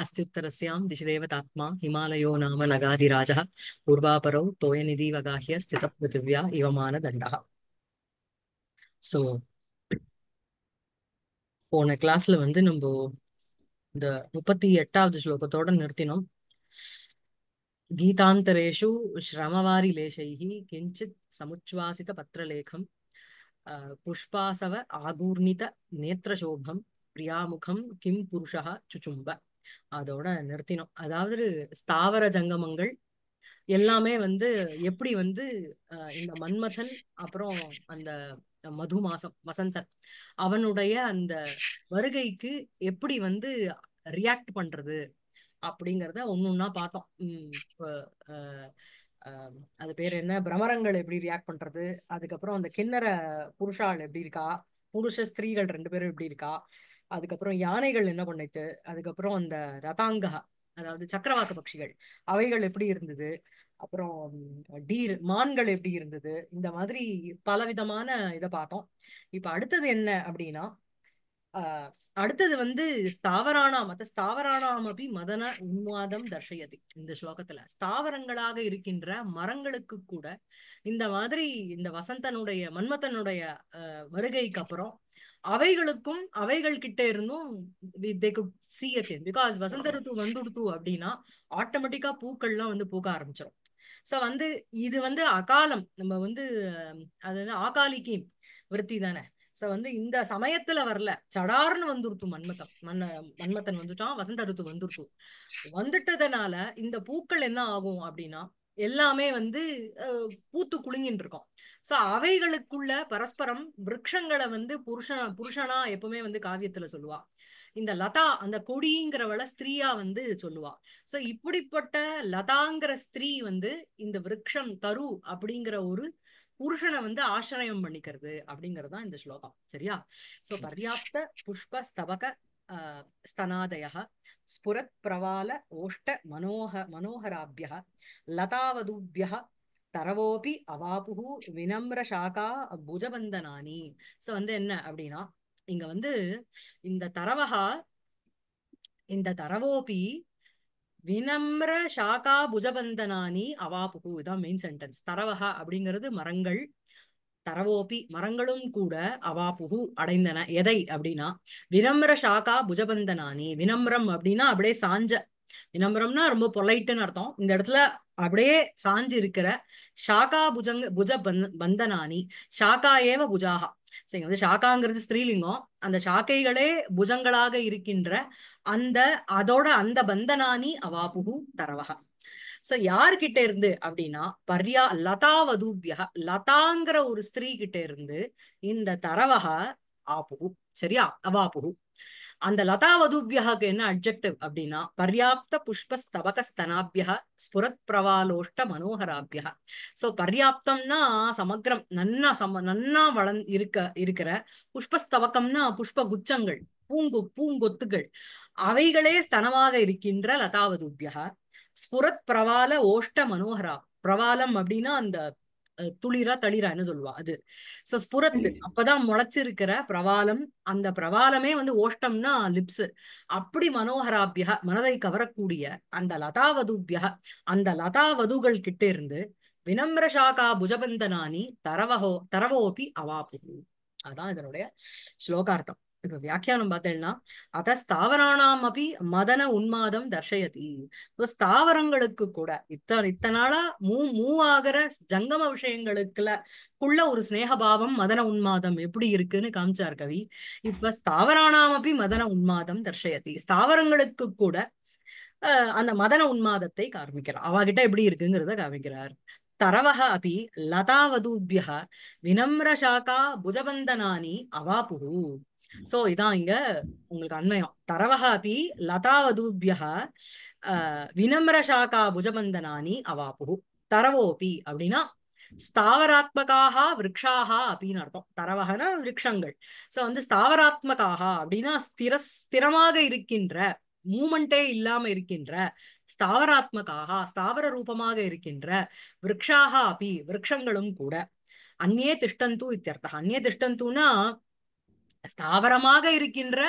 अस्त्युत्तरस्यां दिशिदेवतात्मा हिमालयो नाम नगाधिराजः पूर्वापरौ तोयनिधिवगाह्य स्थितपृथिव्या इव मानदण्डः ஸோ போன கிளாஸ்ல வந்து நம்ம இந்த முப்பத்தி எட்டாவது ஸ்லோகத்தோட நிறுத்தினோம் கீதாந்தரேஷு ஸ்ரமவாரி லேசைகி கிஞ்சித் சமுச்சுவாசித பத்திரலேகம் புஷ்பாசவ ஆகூர்ணித நேத்திரசோபம் பிரியாமுகம் கிம் புருஷா சுச்சும்ப அதோட நிறுத்தினோம் அதாவது ஸ்தாவர ஜங்கமங்கள் எல்லாமே வந்து எப்படி வந்து இந்த மன்மதன் அப்புறம் அந்த மது மாசம் வசந்தன் அவனுடைய அந்த வருகைக்கு எப்படி வந்து ரியாக்ட் பண்றது அப்படிங்கிறத ஒன்னொன்னா பார்த்தோம் அது பேர் என்ன பிரமரங்கள் எப்படி ரியாக்ட் பண்றது அதுக்கப்புறம் அந்த கிண்ணற புருஷால் எப்படி இருக்கா புருஷ ஸ்திரீகள் ரெண்டு பேரும் எப்படி இருக்கா அதுக்கப்புறம் யானைகள் என்ன பண்ணிட்டு அதுக்கப்புறம் அந்த ரதாங்கா அதாவது சக்கரவாக்க பட்சிகள் அவைகள் எப்படி இருந்தது அப்புறம் டீர் மான்கள் எப்படி இருந்தது இந்த மாதிரி பலவிதமான இதை பார்த்தோம் இப்ப அடுத்தது என்ன அப்படின்னா ஆஹ் அடுத்தது வந்து ஸ்தாவரானா மத்த ஸ்தாவரானாம் அப்படி மதன உன்மாதம் தர்ஷயதி இந்த ஸ்லோகத்துல ஸ்தாவரங்களாக இருக்கின்ற மரங்களுக்கு கூட இந்த மாதிரி இந்த வசந்தனுடைய மன்மத்தனுடைய வருகைக்கு அப்புறம் அவைகளுக்கும் அவைகள் கிட்ட இருந்தும் they could see a change because வசந்த ருத்து வந்துடுத்து அப்படின்னா ஆட்டோமேட்டிக்கா பூக்கள்லாம் வந்து பூக்க ஆரம்பிச்சிடும் சோ வந்து இது வந்து அகாலம் நம்ம வந்து அது வந்து ஆகாலிக்கு விருத்தி தானே சோ வந்து இந்த சமயத்துல வரல சடார்னு வந்துருத்து மன்மதம் மன்ன மன்மத்தன் வந்துட்டான் வசந்த ருத்து வந்துருத்து வந்துட்டதுனால இந்த பூக்கள் என்ன ஆகும் அப்படின்னா எல்லாமே வந்து பூத்து குலுங்கின்னு இருக்கோம் சோ அவைகளுக்குள்ள பரஸ்பரம் விரக்ஷங்களை வந்து புருஷனா புருஷனா எப்பவுமே வந்து காவியத்துல சொல்லுவா இந்த லதா அந்த கொடிங்கிறவளை ஸ்திரீயா வந்து சொல்லுவா சோ இப்படிப்பட்ட லதாங்கிற ஸ்திரீ வந்து இந்த விரக்ஷம் தரு அப்படிங்கிற ஒரு புருஷனை வந்து ஆசிரியம் பண்ணிக்கிறது அப்படிங்கறதுதான் இந்த ஸ்லோகம் சரியா சோ பர்யாப்த புஷ்ப ஸ்தபக ஸ்தனாதய ஸ்புரத் பிரவால ஓஷ்ட மனோக மனோகராபிய லதாவதுபிய தரவோபி அவாபுகு வினம்ர சாகா புஜபந்தனானி சோ வந்து என்ன அப்படின்னா இங்க வந்து இந்த தரவகா இந்த தரவோபி வினம்ர சாகா புஜபந்தனானி அவாபுகு இதான் மெயின் சென்டென்ஸ் தரவகா அப்படிங்கிறது மரங்கள் தரவோபி மரங்களும் கூட அவாபுகு அடைந்தன எதை அப்படின்னா வினம்ர சாகா புஜபந்தனானி வினம்ரம் அப்படின்னா அப்படியே சாஞ்ச வினம்ரம்னா ரொம்ப பொலைட்டுன்னு அர்த்தம் இந்த இடத்துல அப்படியே சாஞ்சு இருக்கிற ஷாகா புஜங்க புஜ பந்தனானி ஷாகா ஏவ புஜாகா சரிங்க வந்து ஷாக்காங்கிறது ஸ்திரீலிங்கம் அந்த ஷாக்கைகளே புஜங்களாக இருக்கின்ற அந்த அதோட அந்த பந்தனானி அவாபுகு தரவகா சோ யார்கிட்ட இருந்து அப்படின்னா பர்யா லதா வதூபியா லதாங்கிற ஒரு ஸ்திரீ கிட்ட இருந்து இந்த தரவகா ஆபுகு சரியா அவாப்புகு அந்த லதாவதுபியகாக்கு என்ன அப்ஜெக்டிவ் அப்படின்னா பர்யாப்த புஷ்ப ஸ்தபக ஸ்தனாபியா ஸ்புரத் பிரவாலோஷ்ட மனோகராபியா சோ பர்யாப்தம்னா சமக்ரம் நன்னா சம நன்னா வளர்ந்து இருக்க இருக்கிற புஷ்பஸ்தவகம்னா புஷ்ப குச்சங்கள் பூங்கு பூங்கொத்துகள் அவைகளே ஸ்தனமாக இருக்கின்ற லதாவதுபியா ஸ்புரத் பிரவால ஓஷ்ட மனோகரா பிரவாலம் அப்படின்னா அந்த துளிரா தளிரான்னு சொல்லுவா அது சோ ஸ்புரத்து அப்பதான் முளைச்சிருக்கிற பிரவாலம் அந்த பிரவாலமே வந்து ஓஷ்டம்னா லிப்ஸ் அப்படி மனோகராபியக மனதை கவரக்கூடிய அந்த லதாவதுபியா அந்த லதாவதுகள் கிட்ட இருந்து வினம்ர சாகா புஜபந்தனானி தரவஹோ தரவோபி அவாபு அதான் இதனுடைய ஸ்லோகார்த்தம் இப்ப வியாக்கியானம் பார்த்தேன்னா அத ஸ்தாவராணாம் அப்படி மதன உன்மாதம் தர்ஷயதி ஸ்தாவரங்களுக்கு கூட இத்த இத்தனாளா மூ மூ ஆகிற ஜங்கம விஷயங்களுக்குல ஒரு ஸ்னேகபாவம் மதன உன்மாதம் எப்படி இருக்குன்னு காமிச்சார் கவி இப்ப ஸ்தாவரானாம் அப்படி மதன உன்மாதம் தர்ஷயதி ஸ்தாவரங்களுக்கு கூட அந்த மதன உன்மாதத்தை காமிக்கிறார் அவகிட்ட எப்படி இருக்குங்கிறத காமிக்கிறார் தரவக அபி லதாவதூபிய வினம்ரசாக்கா புஜபந்தனானி அவாப்புகு சோ இதான் இங்க உங்களுக்கு அண்மையம் தரவகாபி லதாவதூபியா வினம்ர சாக்கா புஜபந்தனானி அவாப்பு தரவோபி அப்படின்னா ஸ்தாவராத்மகாக விரக்ஷாக அப்படின்னு அர்த்தம் தரவகன விரக்ஷங்கள் சோ வந்து ஸ்தாவராத்மகாக அப்படின்னா ஸ்திர ஸ்திரமாக இருக்கின்ற மூமெண்டே இல்லாம இருக்கின்ற ஸ்தாவராத்மகாக ஸ்தாவர ரூபமாக இருக்கின்ற விரக்ஷாக அப்படி விரக்ஷங்களும் கூட அந்நே திஷ்டந்து இத்தியர்த்தம் அந்நே திஷ்டந்தூன்னா ஸ்தாவரமாக இருக்கின்ற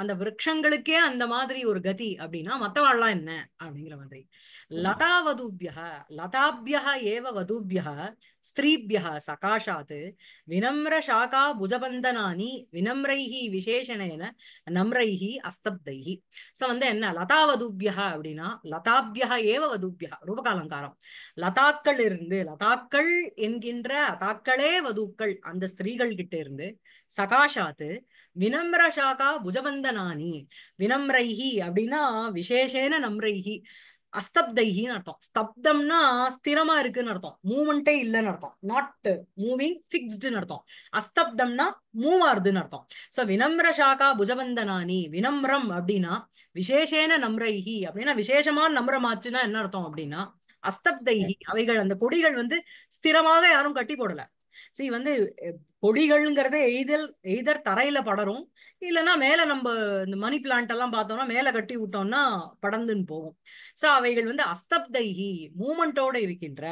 அந்த விரக்ஷங்களுக்கே அந்த மாதிரி ஒரு கதி அப்படின்னா மத்தவாள்லாம் என்ன அப்படிங்கிற மாதிரி லதா வதூபியா லதாபியா ஏவ வதூபியா ஸ்திரீபிய சகாஷாத் வினம்ர சாகா புஜபந்தனானி வினம்ரைஹி விசேஷனேன நம்ரைஹி அஸ்தப்தைஹி ஸோ வந்து என்ன லதா வதுபியா அப்படின்னா லதாபியா ஏவ வதுபியா ரூபகாலங்காரம் லதாக்கள் இருந்து லதாக்கள் என்கின்ற லதாக்களே வதுக்கள் அந்த ஸ்திரீகள் கிட்ட இருந்து சகாஷாத்து வினம்ர சாகா புஜபந்தனானி வினம்ரைஹி அப்படின்னா விசேஷேன நம்ரைஹி அஸ்தப்தைகின்னு அர்த்தம் ஸ்தப்தம்னா ஸ்திரமா இருக்குன்னு அர்த்தம் மூவ்மெண்ட்டே இல்லைன்னு அர்த்தம் நாட் மூவிங் ஃபிக்ஸ்டுன்னு அர்த்தம் அஸ்தப்தம்னா மூவ் அர்த்தம் ஸோ வினம்ர சாக்கா புஜவந்தனானி வினம்ரம் அப்படின்னா விசேஷேன நம்ரைஹி அப்படின்னா விசேஷமான நம்ரமாச்சுன்னா என்ன அர்த்தம் அப்படின்னா அஸ்தப்தைஹி அவைகள் அந்த கொடிகள் வந்து ஸ்திரமாக யாரும் கட்டி போடல சி வந்து கொடிகள்ங்கிறத எய்தல் எய்தர் தரையில படரும் இல்லைன்னா மேல நம்ம இந்த மணி பிளான்ட் எல்லாம் பார்த்தோம்னா மேல கட்டி விட்டோம்னா படந்துன்னு போகும் சோ அவைகள் வந்து அஸ்தப்தைஹி மூமெண்டோட இருக்கின்ற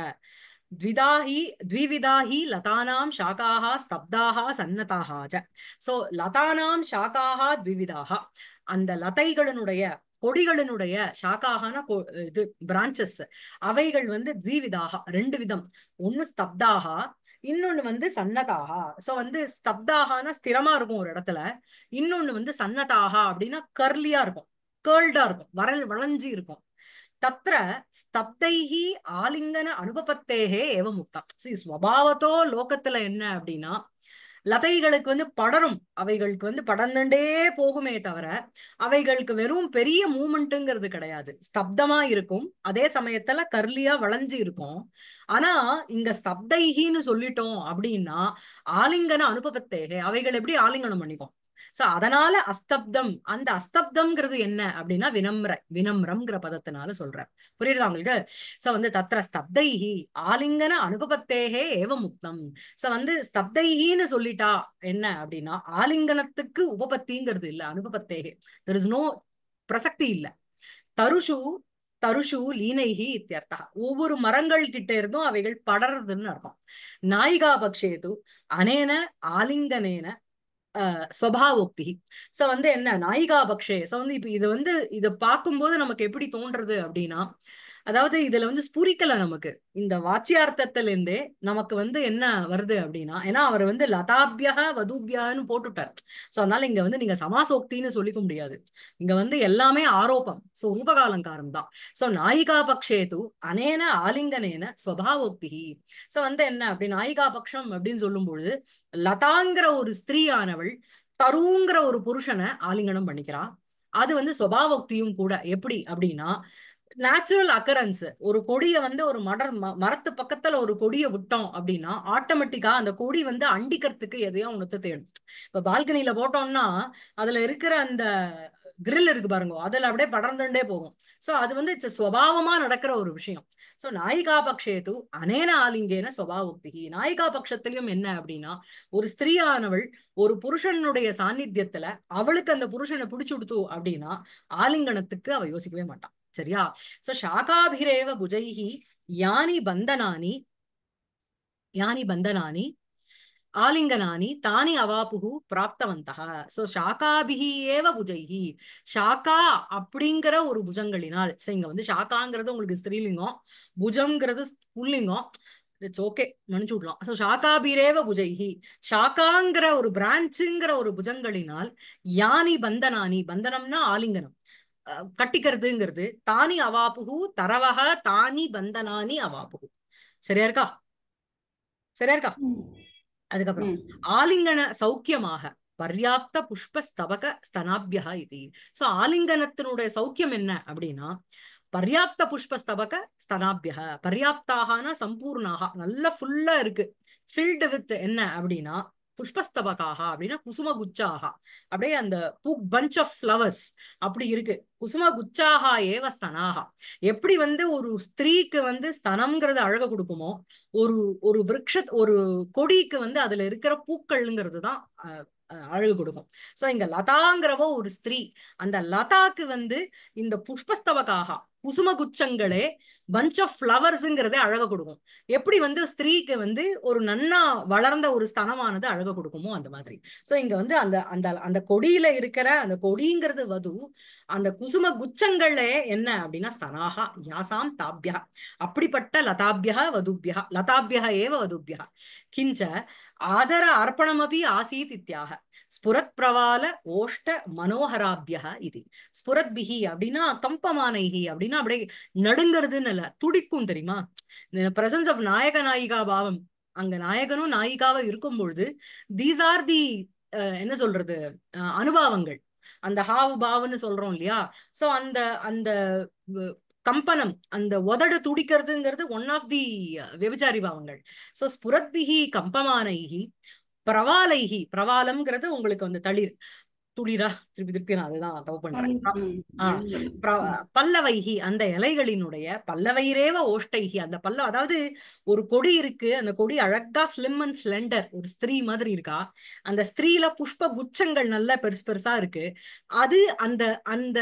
த்விதாஹி த்விவிதாஹி லதானாம் ஷாக்காகா ஸ்தப்தாகா சன்னதாகா சோ லதானாம் ஷாக்காகா த்விவிதாகா அந்த லதைகளினுடைய கொடிகளினுடைய ஷாக்காகான இது பிரான்ச்சஸ் அவைகள் வந்து த்விவிதாக ரெண்டு விதம் ஒன்னு ஸ்தப்தாகா இன்னொன்னு வந்து சன்னதாகா சோ வந்து ஸ்தப்தாகனா ஸ்திரமா இருக்கும் ஒரு இடத்துல இன்னொன்னு வந்து சன்னதாகா அப்படின்னா கர்லியா இருக்கும் கேர்ல்டா இருக்கும் வரல் வளைஞ்சி இருக்கும் தத்திர ஸ்தப்தைஹி ஆலிங்கன அனுபபத்தேகே ஏவ முக்தம் ஸ்வபாவத்தோ லோகத்துல என்ன அப்படின்னா லதைகளுக்கு வந்து படரும் அவைகளுக்கு வந்து படர்ந்துட்டே போகுமே தவிர அவைகளுக்கு வெறும் பெரிய மூமெண்ட்டுங்கிறது கிடையாது ஸ்தப்தமா இருக்கும் அதே சமயத்துல கர்லியா வளைஞ்சு இருக்கும் ஆனா இங்க ஸ்தப்தைகின்னு சொல்லிட்டோம் அப்படின்னா ஆலிங்கன அனுபவத்தேகை அவைகள் எப்படி ஆலிங்கனம் பண்ணிக்கும் சோ அதனால அஸ்தப்தம் அந்த அஸ்தப்தம்ங்கிறது என்ன அப்படின்னா வினம்ர வினம்ரம்ங்கிற பதத்தினால சொல்ற புரியுதா உங்களுக்கு சோ வந்து தத்திர ஸ்தப்தைஹி ஆலிங்கன அனுபவத்தேகே ஏவ முக்தம் சோ வந்து ஸ்தப்தைஹின்னு சொல்லிட்டா என்ன அப்படின்னா ஆலிங்கனத்துக்கு உபபத்திங்கிறது இல்ல அனுபவத்தேகே தெர் இஸ் நோ பிரசக்தி இல்ல தருஷு தருஷு லீனைஹி இத்தியர்த்தா ஒவ்வொரு மரங்கள் கிட்ட இருந்தும் அவைகள் படறதுன்னு அர்த்தம் நாயிகா பக்ஷேது அனேன ஆலிங்கனேன ஸ்வபாவோக்தி சோ வந்து என்ன நாயிகா பக்ஷே சோ வந்து இப்ப இது வந்து இதை பார்க்கும்போது நமக்கு எப்படி தோன்றது அப்படின்னா அதாவது இதுல வந்து ஸ்புரிக்கல நமக்கு இந்த வாச்சியார்த்தத்திலிருந்தே நமக்கு வந்து என்ன வருது அப்படின்னா ஏன்னா அவர் வந்து லதாபியா வதூபியான்னு போட்டுட்டார் சோ அதனால இங்க வந்து நீங்க சமாசோக்தின்னு சொல்லிக்க முடியாது இங்க வந்து எல்லாமே ஆரோப்பம் சோ ரூபகாலங்காரம் தான் சோ நாயிகா பக்ஷேது அனேன ஆலிங்கனேன சுவாவோக்தி சோ வந்து என்ன அப்படி நாயிகா பக்ஷம் அப்படின்னு சொல்லும் பொழுது லதாங்கிற ஒரு ஸ்திரீயானவள் தருங்கிற ஒரு புருஷனை ஆலிங்கனம் பண்ணிக்கிறா அது வந்து சுவாவோக்தியும் கூட எப்படி அப்படின்னா நேச்சுரல் அக்கரன்ஸ் ஒரு கொடியை வந்து ஒரு மடர் மரத்து பக்கத்துல ஒரு கொடியை விட்டோம் அப்படின்னா ஆட்டோமேட்டிக்கா அந்த கொடி வந்து அண்டிக்கிறதுக்கு எதையோ ஒன்று தேடும் இப்ப பால்கனியில போட்டோம்னா அதுல இருக்கிற அந்த கிரில் இருக்கு பாருங்க அதுல அப்படியே படர்ந்துட்டே போகும் சோ அது வந்து இட்ஸ் சுவாவமா நடக்கிற ஒரு விஷயம் சோ நாயிகா பக்ஷேத்து அனேன ஆலிங்கேன சுவாவோக்திகி நாயிகா பட்சத்திலையும் என்ன அப்படின்னா ஒரு ஸ்திரீயானவள் ஒரு புருஷனுடைய சாநித்தியத்துல அவளுக்கு அந்த புருஷனை பிடிச்சு கொடுத்து அப்படின்னா ஆலிங்கனத்துக்கு அவ யோசிக்கவே மாட்டான் சரியா சோ சாகாபிரேவ புஜைஹி யானி பந்தனானி யானி பந்தனானி ஆலிங்கனானி தானி அவாப்புகு பிராப்தவந்தா சோ சாக்காபிஹி ஏவ புஜைஹி ஷாக்கா அப்படிங்கிற ஒரு புஜங்களினால் சோ இங்க வந்து ஷாக்காங்கிறது உங்களுக்கு ஸ்திரீலிங்கம் புஜம்ங்கிறது புல்லிங்கம் இட்ஸ் ஓகே நினைச்சு விடலாம் சோ ஷாக்காபிரேவ புஜைஹி ஷாக்காங்கிற ஒரு பிரான்ச்சுங்கிற ஒரு புஜங்களினால் யானி பந்தனானி பந்தனம்னா ஆலிங்கனம் கட்டிக்கிறதுங்கிறது தானி அவாப்புகு தரவக தானி பந்தனானி அவாப்புகு சரியா இருக்கா சரியா இருக்கா அதுக்கப்புறம் ஆலிங்கன சௌக்கியமாக பர்யாப்த புஷ்ப ஸ்தபக ஸ்தனாபியா இது சோ ஆலிங்கனத்தினுடைய சௌக்கியம் என்ன அப்படின்னா பர்யாப்த புஷ்ப ஸ்தபக ஸ்தனாபியா பர்யாப்தாகனா சம்பூர்ணாக நல்லா ஃபுல்லா இருக்கு ஃபில்டு வித் என்ன அப்படின்னா புஷ்பஸ்தபகாக அப்படின்னா குசும குச்சாகா அப்படியே அந்த பூ பஞ்ச் ஆஃப் ஃப்ளவர்ஸ் அப்படி இருக்கு குசும குச்சாகா ஏவ ஸ்தனாகா எப்படி வந்து ஒரு ஸ்திரீக்கு வந்து ஸ்தனம்ங்கிறது அழக கொடுக்குமோ ஒரு ஒரு விரக்ஷ ஒரு கொடிக்கு வந்து அதுல இருக்கிற பூக்கள்ங்கிறது தான் அழகு கொடுக்கும் சோ இங்க லதாங்கிறவோ ஒரு ஸ்திரீ அந்த லதாக்கு வந்து இந்த புஷ்பஸ்தவக்காக குசும குச்சங்களே பஞ்ச் ஆஃப் ஃப்ளவர்ஸுங்கிறதே அழக கொடுக்கும் எப்படி வந்து ஸ்திரீக்கு வந்து ஒரு நன்னா வளர்ந்த ஒரு ஸ்தனமானது அழக கொடுக்குமோ அந்த மாதிரி ஸோ இங்க வந்து அந்த அந்த அந்த கொடியில இருக்கிற அந்த கொடிங்கிறது வது அந்த குசும குச்சங்கள்ல என்ன அப்படின்னா ஸ்தனாகா யாசாம் தாபியா அப்படிப்பட்ட லதாபியா வதுபியா லதாபியா ஏவ வதுபியா கிஞ்ச ஆதர அர்ப்பணமபி ஆசீத் இத்தியாக ஸ்புரத் பிரவால ஓஷ்ட மனோகராபியா இது பிஹி அப்படின்னா கம்பமானைகி அப்படின்னா அப்படியே நடுங்கிறதுன்னு இல்ல துடிக்கும் தெரியுமா பிரசன்ஸ் ஆஃப் நாயக நாயிகா பாவம் அங்க நாயகனும் நாயிகாவா இருக்கும் பொழுது தீஸ் ஆர் தி என்ன சொல்றது அனுபவங்கள் அந்த ஹாவு பாவுன்னு சொல்றோம் இல்லையா சோ அந்த அந்த கம்பனம் அந்த உதடு துடிக்கிறதுங்கிறது ஒன் ஆஃப் தி வெபச்சாரி பாவங்கள் சோ ஸ்புரத்பிகி கம்பமானைகி பிரவாலைகி பிரவாலம்ங்கிறது உங்களுக்கு வந்து தளிர் துளிரா திருப்பி திருப்பி நான் அதுதான் தவ பண்றேன் பல்லவைகி அந்த இலைகளினுடைய பல்லவயிரேவ ஓஷ்டைகி அந்த பல்ல அதாவது ஒரு கொடி இருக்கு அந்த கொடி அழகா ஸ்லிம் அண்ட் ஸ்லெண்டர் ஒரு ஸ்திரீ மாதிரி இருக்கா அந்த ஸ்திரீல புஷ்ப குச்சங்கள் நல்ல பெருசு பெருசா இருக்கு அது அந்த அந்த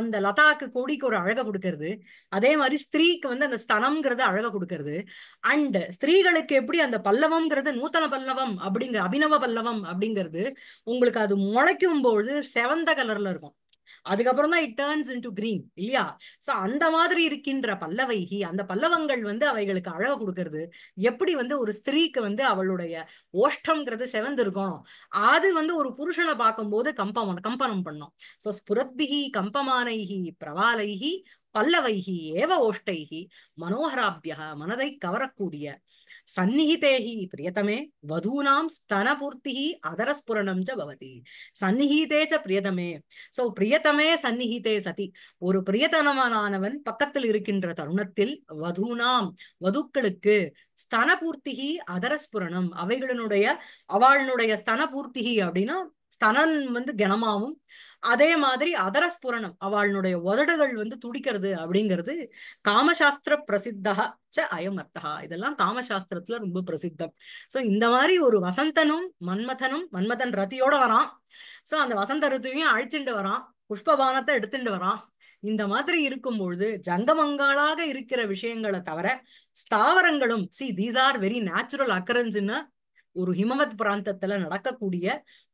அந்த லதாக்கு கொடிக்கு ஒரு அழகை கொடுக்கறது அதே மாதிரி ஸ்திரீக்கு வந்து அந்த ஸ்தனம்ங்கிறது அழகை கொடுக்கறது அண்ட் ஸ்திரீகளுக்கு எப்படி அந்த பல்லவம்ங்கிறது நூத்தன பல்லவம் அப்படிங்கிற அபிநவ பல்லவம் அப்படிங்கிறது உங்களுக்கு அது முளைக்கும் போது பொழுது செவந்த கலர்ல இருக்கும் அதுக்கப்புறம் தான் it turns into green இல்லையா சோ அந்த மாதிரி இருக்கின்ற பல்லவைகி அந்த பல்லவங்கள் வந்து அவைகளுக்கு அழகு கொடுக்கறது எப்படி வந்து ஒரு ஸ்திரீக்கு வந்து அவளுடைய ஓஷ்டம்ங்கிறது செவந்திருக்கும் அது வந்து ஒரு புருஷனை பார்க்கும்போது கம்பம் கம்பனம் பண்ணும் சோ ஸ்புரத்பிகி கம்பமானைகி பிரவாலைகி பல்லவைகி ஏவ ஓஷ்டைகி மனோகராபியா மனதை கவரக்கூடிய சந்நிகிதேகி பிரியதமே வதூனாம் ஸ்தனபூர்த்தி அதரஸ்புரணம் ச பவதி சந்நிகிதே ச பிரியதமே சோ பிரியதமே சந்நிகிதே சதி ஒரு பிரியதனவனானவன் பக்கத்தில் இருக்கின்ற தருணத்தில் வதூனாம் வதுக்களுக்கு ஸ்தனபூர்த்திகி அதரஸ்புரணம் அவைகளினுடைய அவளுடைய ஸ்தனபூர்த்திகி அப்படின்னா ஸ்தனன் வந்து கனமாவும் அதே மாதிரி அதரஸ்புரணம் அவளுடைய உதடுகள் வந்து துடிக்கிறது அப்படிங்கிறது காமசாஸ்திர பிரசித்தா ச அயமர்த்தா இதெல்லாம் காமசாஸ்திரத்துல ரொம்ப பிரசித்தம் சோ இந்த மாதிரி ஒரு வசந்தனும் மன்மதனும் மன்மதன் ரத்தியோட வரான் சோ அந்த வசந்த ரத்தியும் அழிச்சுட்டு வரான் புஷ்பபானத்தை எடுத்துட்டு வரான் இந்த மாதிரி இருக்கும் பொழுது ஜங்கமங்காலாக இருக்கிற விஷயங்களை தவிர ஸ்தாவரங்களும் see these are very natural occurrences in ஒரு ஹிமவத் பிராந்தத்துல நடக்கக்கூடிய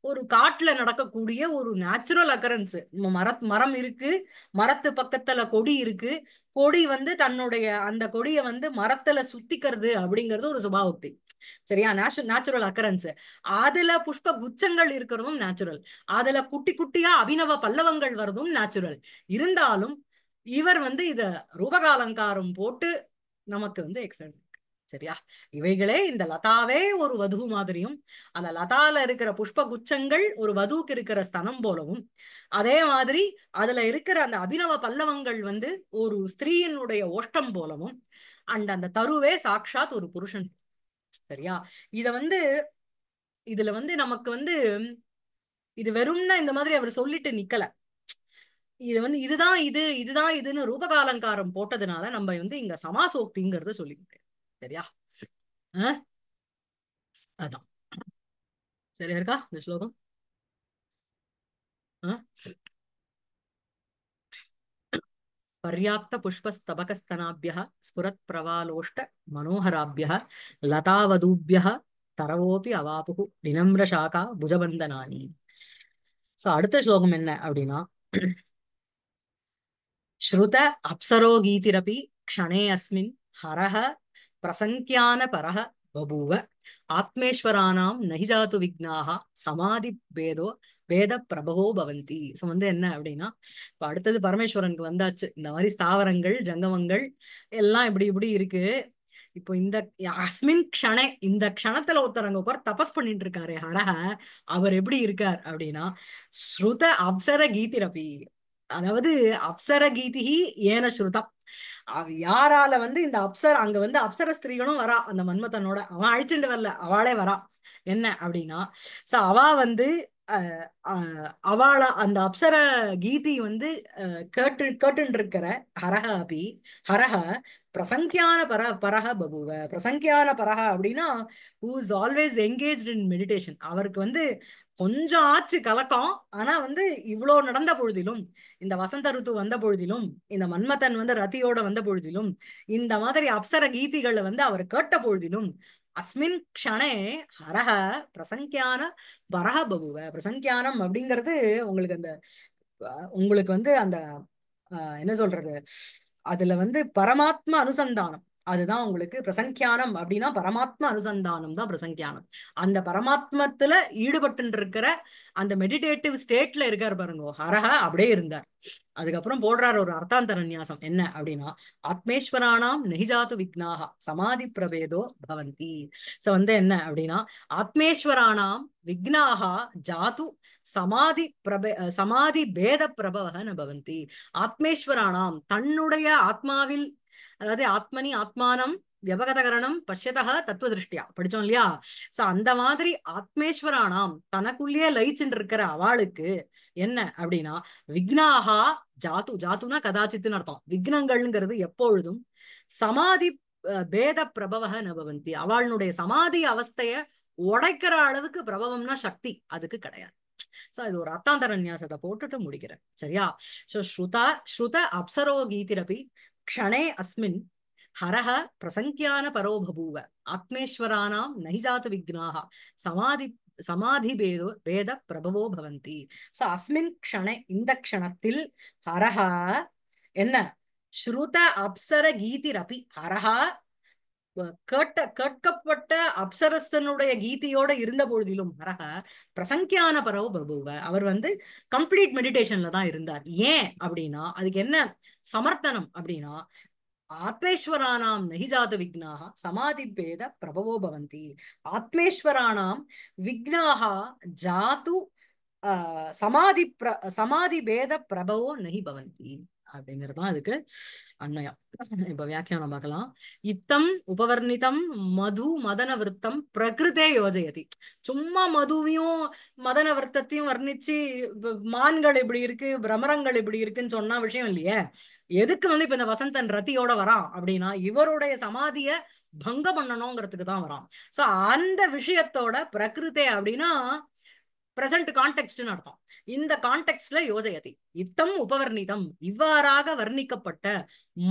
ஒரு காட்டுல நடக்கக்கூடிய ஒரு நேச்சுரல் அக்கரன்ஸ் மர மரம் இருக்கு மரத்து பக்கத்துல கொடி இருக்கு கொடி வந்து தன்னுடைய அந்த கொடியை வந்து மரத்துல சுத்திக்கிறது அப்படிங்கிறது ஒரு சுபாவத்தை சரியா நேச்சு நேச்சுரல் அக்கரன்ஸ் அதுல புஷ்ப குச்சங்கள் இருக்கிறதும் நேச்சுரல் அதுல குட்டி குட்டியா அபிநவ பல்லவங்கள் வர்றதும் நேச்சுரல் இருந்தாலும் இவர் வந்து இத ரூபகாலங்காரம் போட்டு நமக்கு வந்து எக்ஸ்பிளைன் சரியா இவைகளே இந்த லதாவே ஒரு வது மாதிரியும் அந்த லதால இருக்கிற புஷ்ப குச்சங்கள் ஒரு வதுவுக்கு இருக்கிற ஸ்தனம் போலவும் அதே மாதிரி அதுல இருக்கிற அந்த அபினவ பல்லவங்கள் வந்து ஒரு ஸ்திரீயினுடைய ஓஷ்டம் போலவும் அண்ட் அந்த தருவே சாட்சாத் ஒரு புருஷன் சரியா இத வந்து இதுல வந்து நமக்கு வந்து இது வெறும்னா இந்த மாதிரி அவர் சொல்லிட்டு நிக்கல இது வந்து இதுதான் இது இதுதான் இதுன்னு ரூபகாலங்காரம் போட்டதுனால நம்ம வந்து இங்க சமாசோக்திங்கிறத சொல்லிக்கிட்டேன் சரியா அதான் சரியா இருக்கா இந்த ஸ்லோகம் पर्याप्त पुष्पस्तबकस्तनाभ्य स्फुरत् प्रवालोष्ट मनोहराभ्य लतावधूभ्य தரவோபி அவாபுகு வினம்ர சாகா புஜபந்தனானி சோ அடுத்த ஸ்லோகம் என்ன அப்படின்னா ஸ்ருத அப்சரோ கீதிரபி க்ஷணே அஸ்மின் ஹரஹ பிரசங்கியான பரக பபூவ ஆத்மேஸ்வரானாம் நகிஜாத்து விக்னாக சமாதி பேதோ பேத பிரபவோ பவந்தி ஸோ வந்து என்ன அப்படின்னா இப்ப அடுத்தது பரமேஸ்வரனுக்கு வந்தாச்சு இந்த மாதிரி ஸ்தாவரங்கள் ஜங்கமங்கள் எல்லாம் இப்படி இப்படி இருக்கு இப்போ இந்த அஸ்மின் க்ஷணே இந்த க்ஷணத்துல ஒருத்தர் அங்க உட்கார் தபஸ் பண்ணிட்டு இருக்காரு ஹரஹ அவர் எப்படி இருக்கார் அப்படின்னா ஸ்ருத அப்சர ரபி அதாவது அப்சர கீதிஹி ஏன ஸ்ருதம் யாரால வந்து இந்த அப்சர் அங்க வந்து அப்சர ஸ்திரீகளும் வரா அந்த மன்மத்தனோட அவன் அழிச்சுட்டு வரல அவளே வரா என்ன அப்படின்னா சோ அவ வந்து அவள அந்த அப்சர கீதி வந்து கேட்டு கேட்டு இருக்கிற ஹரஹ அபி ஹரஹ பிரசங்கியான பர பரஹ பபுவ பிரசங்கியான பரஹ அப்படின்னா who is always engage in meditation அவருக்கு வந்து கொஞ்சம் ஆச்சு கலக்கம் ஆனா வந்து இவ்வளோ நடந்த பொழுதிலும் இந்த வசந்த ருத்து வந்த பொழுதிலும் இந்த மன்மதன் வந்து ரதியோட வந்த பொழுதிலும் இந்த மாதிரி அப்சர கீதிகளை வந்து அவர் கேட்ட பொழுதிலும் அஸ்மின் க்ஷணே ஹரஹ பிரசங்கியான வரஹ பகுவ பிரசங்கியானம் அப்படிங்கிறது உங்களுக்கு அந்த உங்களுக்கு வந்து அந்த என்ன சொல்றது அதுல வந்து பரமாத்மா அனுசந்தானம் அதுதான் உங்களுக்கு பிரசங்கியானம் அப்படின்னா பரமாத்ம அனுசந்தானம் தான் பிரசங்கியானம் அந்த பரமாத்மத்துல ஈடுபட்டு இருக்கிற அந்த மெடிடேட்டிவ் ஸ்டேட்ல இருக்கார் பாருங்க ஹரஹ அப்படியே இருந்தார் அதுக்கப்புறம் போடுறார் ஒரு அர்த்தாந்த நியாசம் என்ன அப்படின்னா ஆத்மேஸ்வரானாம் நெகிஜாத்து விக்னாக சமாதி பிரபேதோ பவந்தி சோ வந்து என்ன அப்படின்னா ஆத்மேஸ்வரானாம் விக்னாகா ஜாது சமாதி பிரபே சமாதி பேத பிரபவக நபவந்தி ஆத்மேஸ்வரானாம் தன்னுடைய ஆத்மாவில் அதாவது ஆத்மனி ஆத்மானம் வியபகதகரணம் பஷ்யதா தத்துவ திருஷ்டியா படிச்சோம் இல்லையா சோ அந்த மாதிரி ஆத்மேஸ்வரானாம் தனக்குள்ளேயே லயிச்சுட்டு இருக்கிற அவளுக்கு என்ன அப்படின்னா விக்னாகா ஜாத்து ஜாத்துனா கதாச்சித்து அர்த்தம் விக்னங்கள்ங்கிறது எப்பொழுதும் சமாதி பேத பிரபவக நபவந்தி அவளுடைய சமாதி அவஸ்தைய உடைக்கிற அளவுக்கு பிரபவம்னா சக்தி அதுக்கு கிடையாது சோ இது ஒரு அத்தாந்தர நியாசத்தை போட்டுட்டு முடிக்கிறேன் சரியா சோ ஸ்ருதா ஸ்ருத அப்சரோ கீதிரபி க்ஷணே அஸ்மின் ஹரஹ பிரசங்கியான பரோ பபூவ ஆத்மேஸ்வரானாம் நைஜாத்து விக்னாக சமாதி சமாதி பேதோ பேத பிரபவோ பவந்தி சோ அஸ்மின் க்ஷணே இந்த க்ஷணத்தில் ஹரஹ என்ன ஸ்ருத அப்சர கீதிரபி ஹரஹா கேட்ட கேட்கப்பட்ட அப்சரஸ்தனுடைய கீதையோட இருந்த பொழுதிலும் மரக பிரசங்கியான பரவ பிரபுவ அவர் வந்து கம்ப்ளீட் மெடிடேஷன்ல தான் இருந்தார் ஏன் அப்படின்னா அதுக்கு என்ன சமர்த்தனம் அப்படின்னா ஆத்மேஸ்வரானாம் நெகிஜாத விக்னாக சமாதி பேத பிரபவோ பவந்தி ஆத்மேஸ்வரானாம் விக்னாக ஜாது சமாதி பிர சமாதி பேத பிரபவோ நகி பவந்தி அப்படிங்கறதுதான் அதுக்கு அண்மயம் இப்ப வியாக்கியானம் பார்க்கலாம் இத்தம் உபவர்ணிதம் மது மதன விருத்தம் பிரகிருதே யோஜயதி சும்மா மதுவையும் மதன விற்த்தத்தையும் வர்ணிச்சு மான்கள் இப்படி இருக்கு பிரமரங்கள் இப்படி இருக்குன்னு சொன்னா விஷயம் இல்லையே எதுக்கு வந்து இப்ப இந்த வசந்தன் ரத்தியோட வரான் அப்படின்னா இவருடைய சமாதிய பங்கம் பண்ணணுங்கிறதுக்கு தான் வரான் சோ அந்த விஷயத்தோட பிரகிருதே அப்படின்னா பிரசன்ட் கான்டெக்ட்னு அர்த்தம் இந்த கான்டெக்ட்ல யோசையதி இத்தம் உபவர்ணிதம் இவ்வாறாக வர்ணிக்கப்பட்ட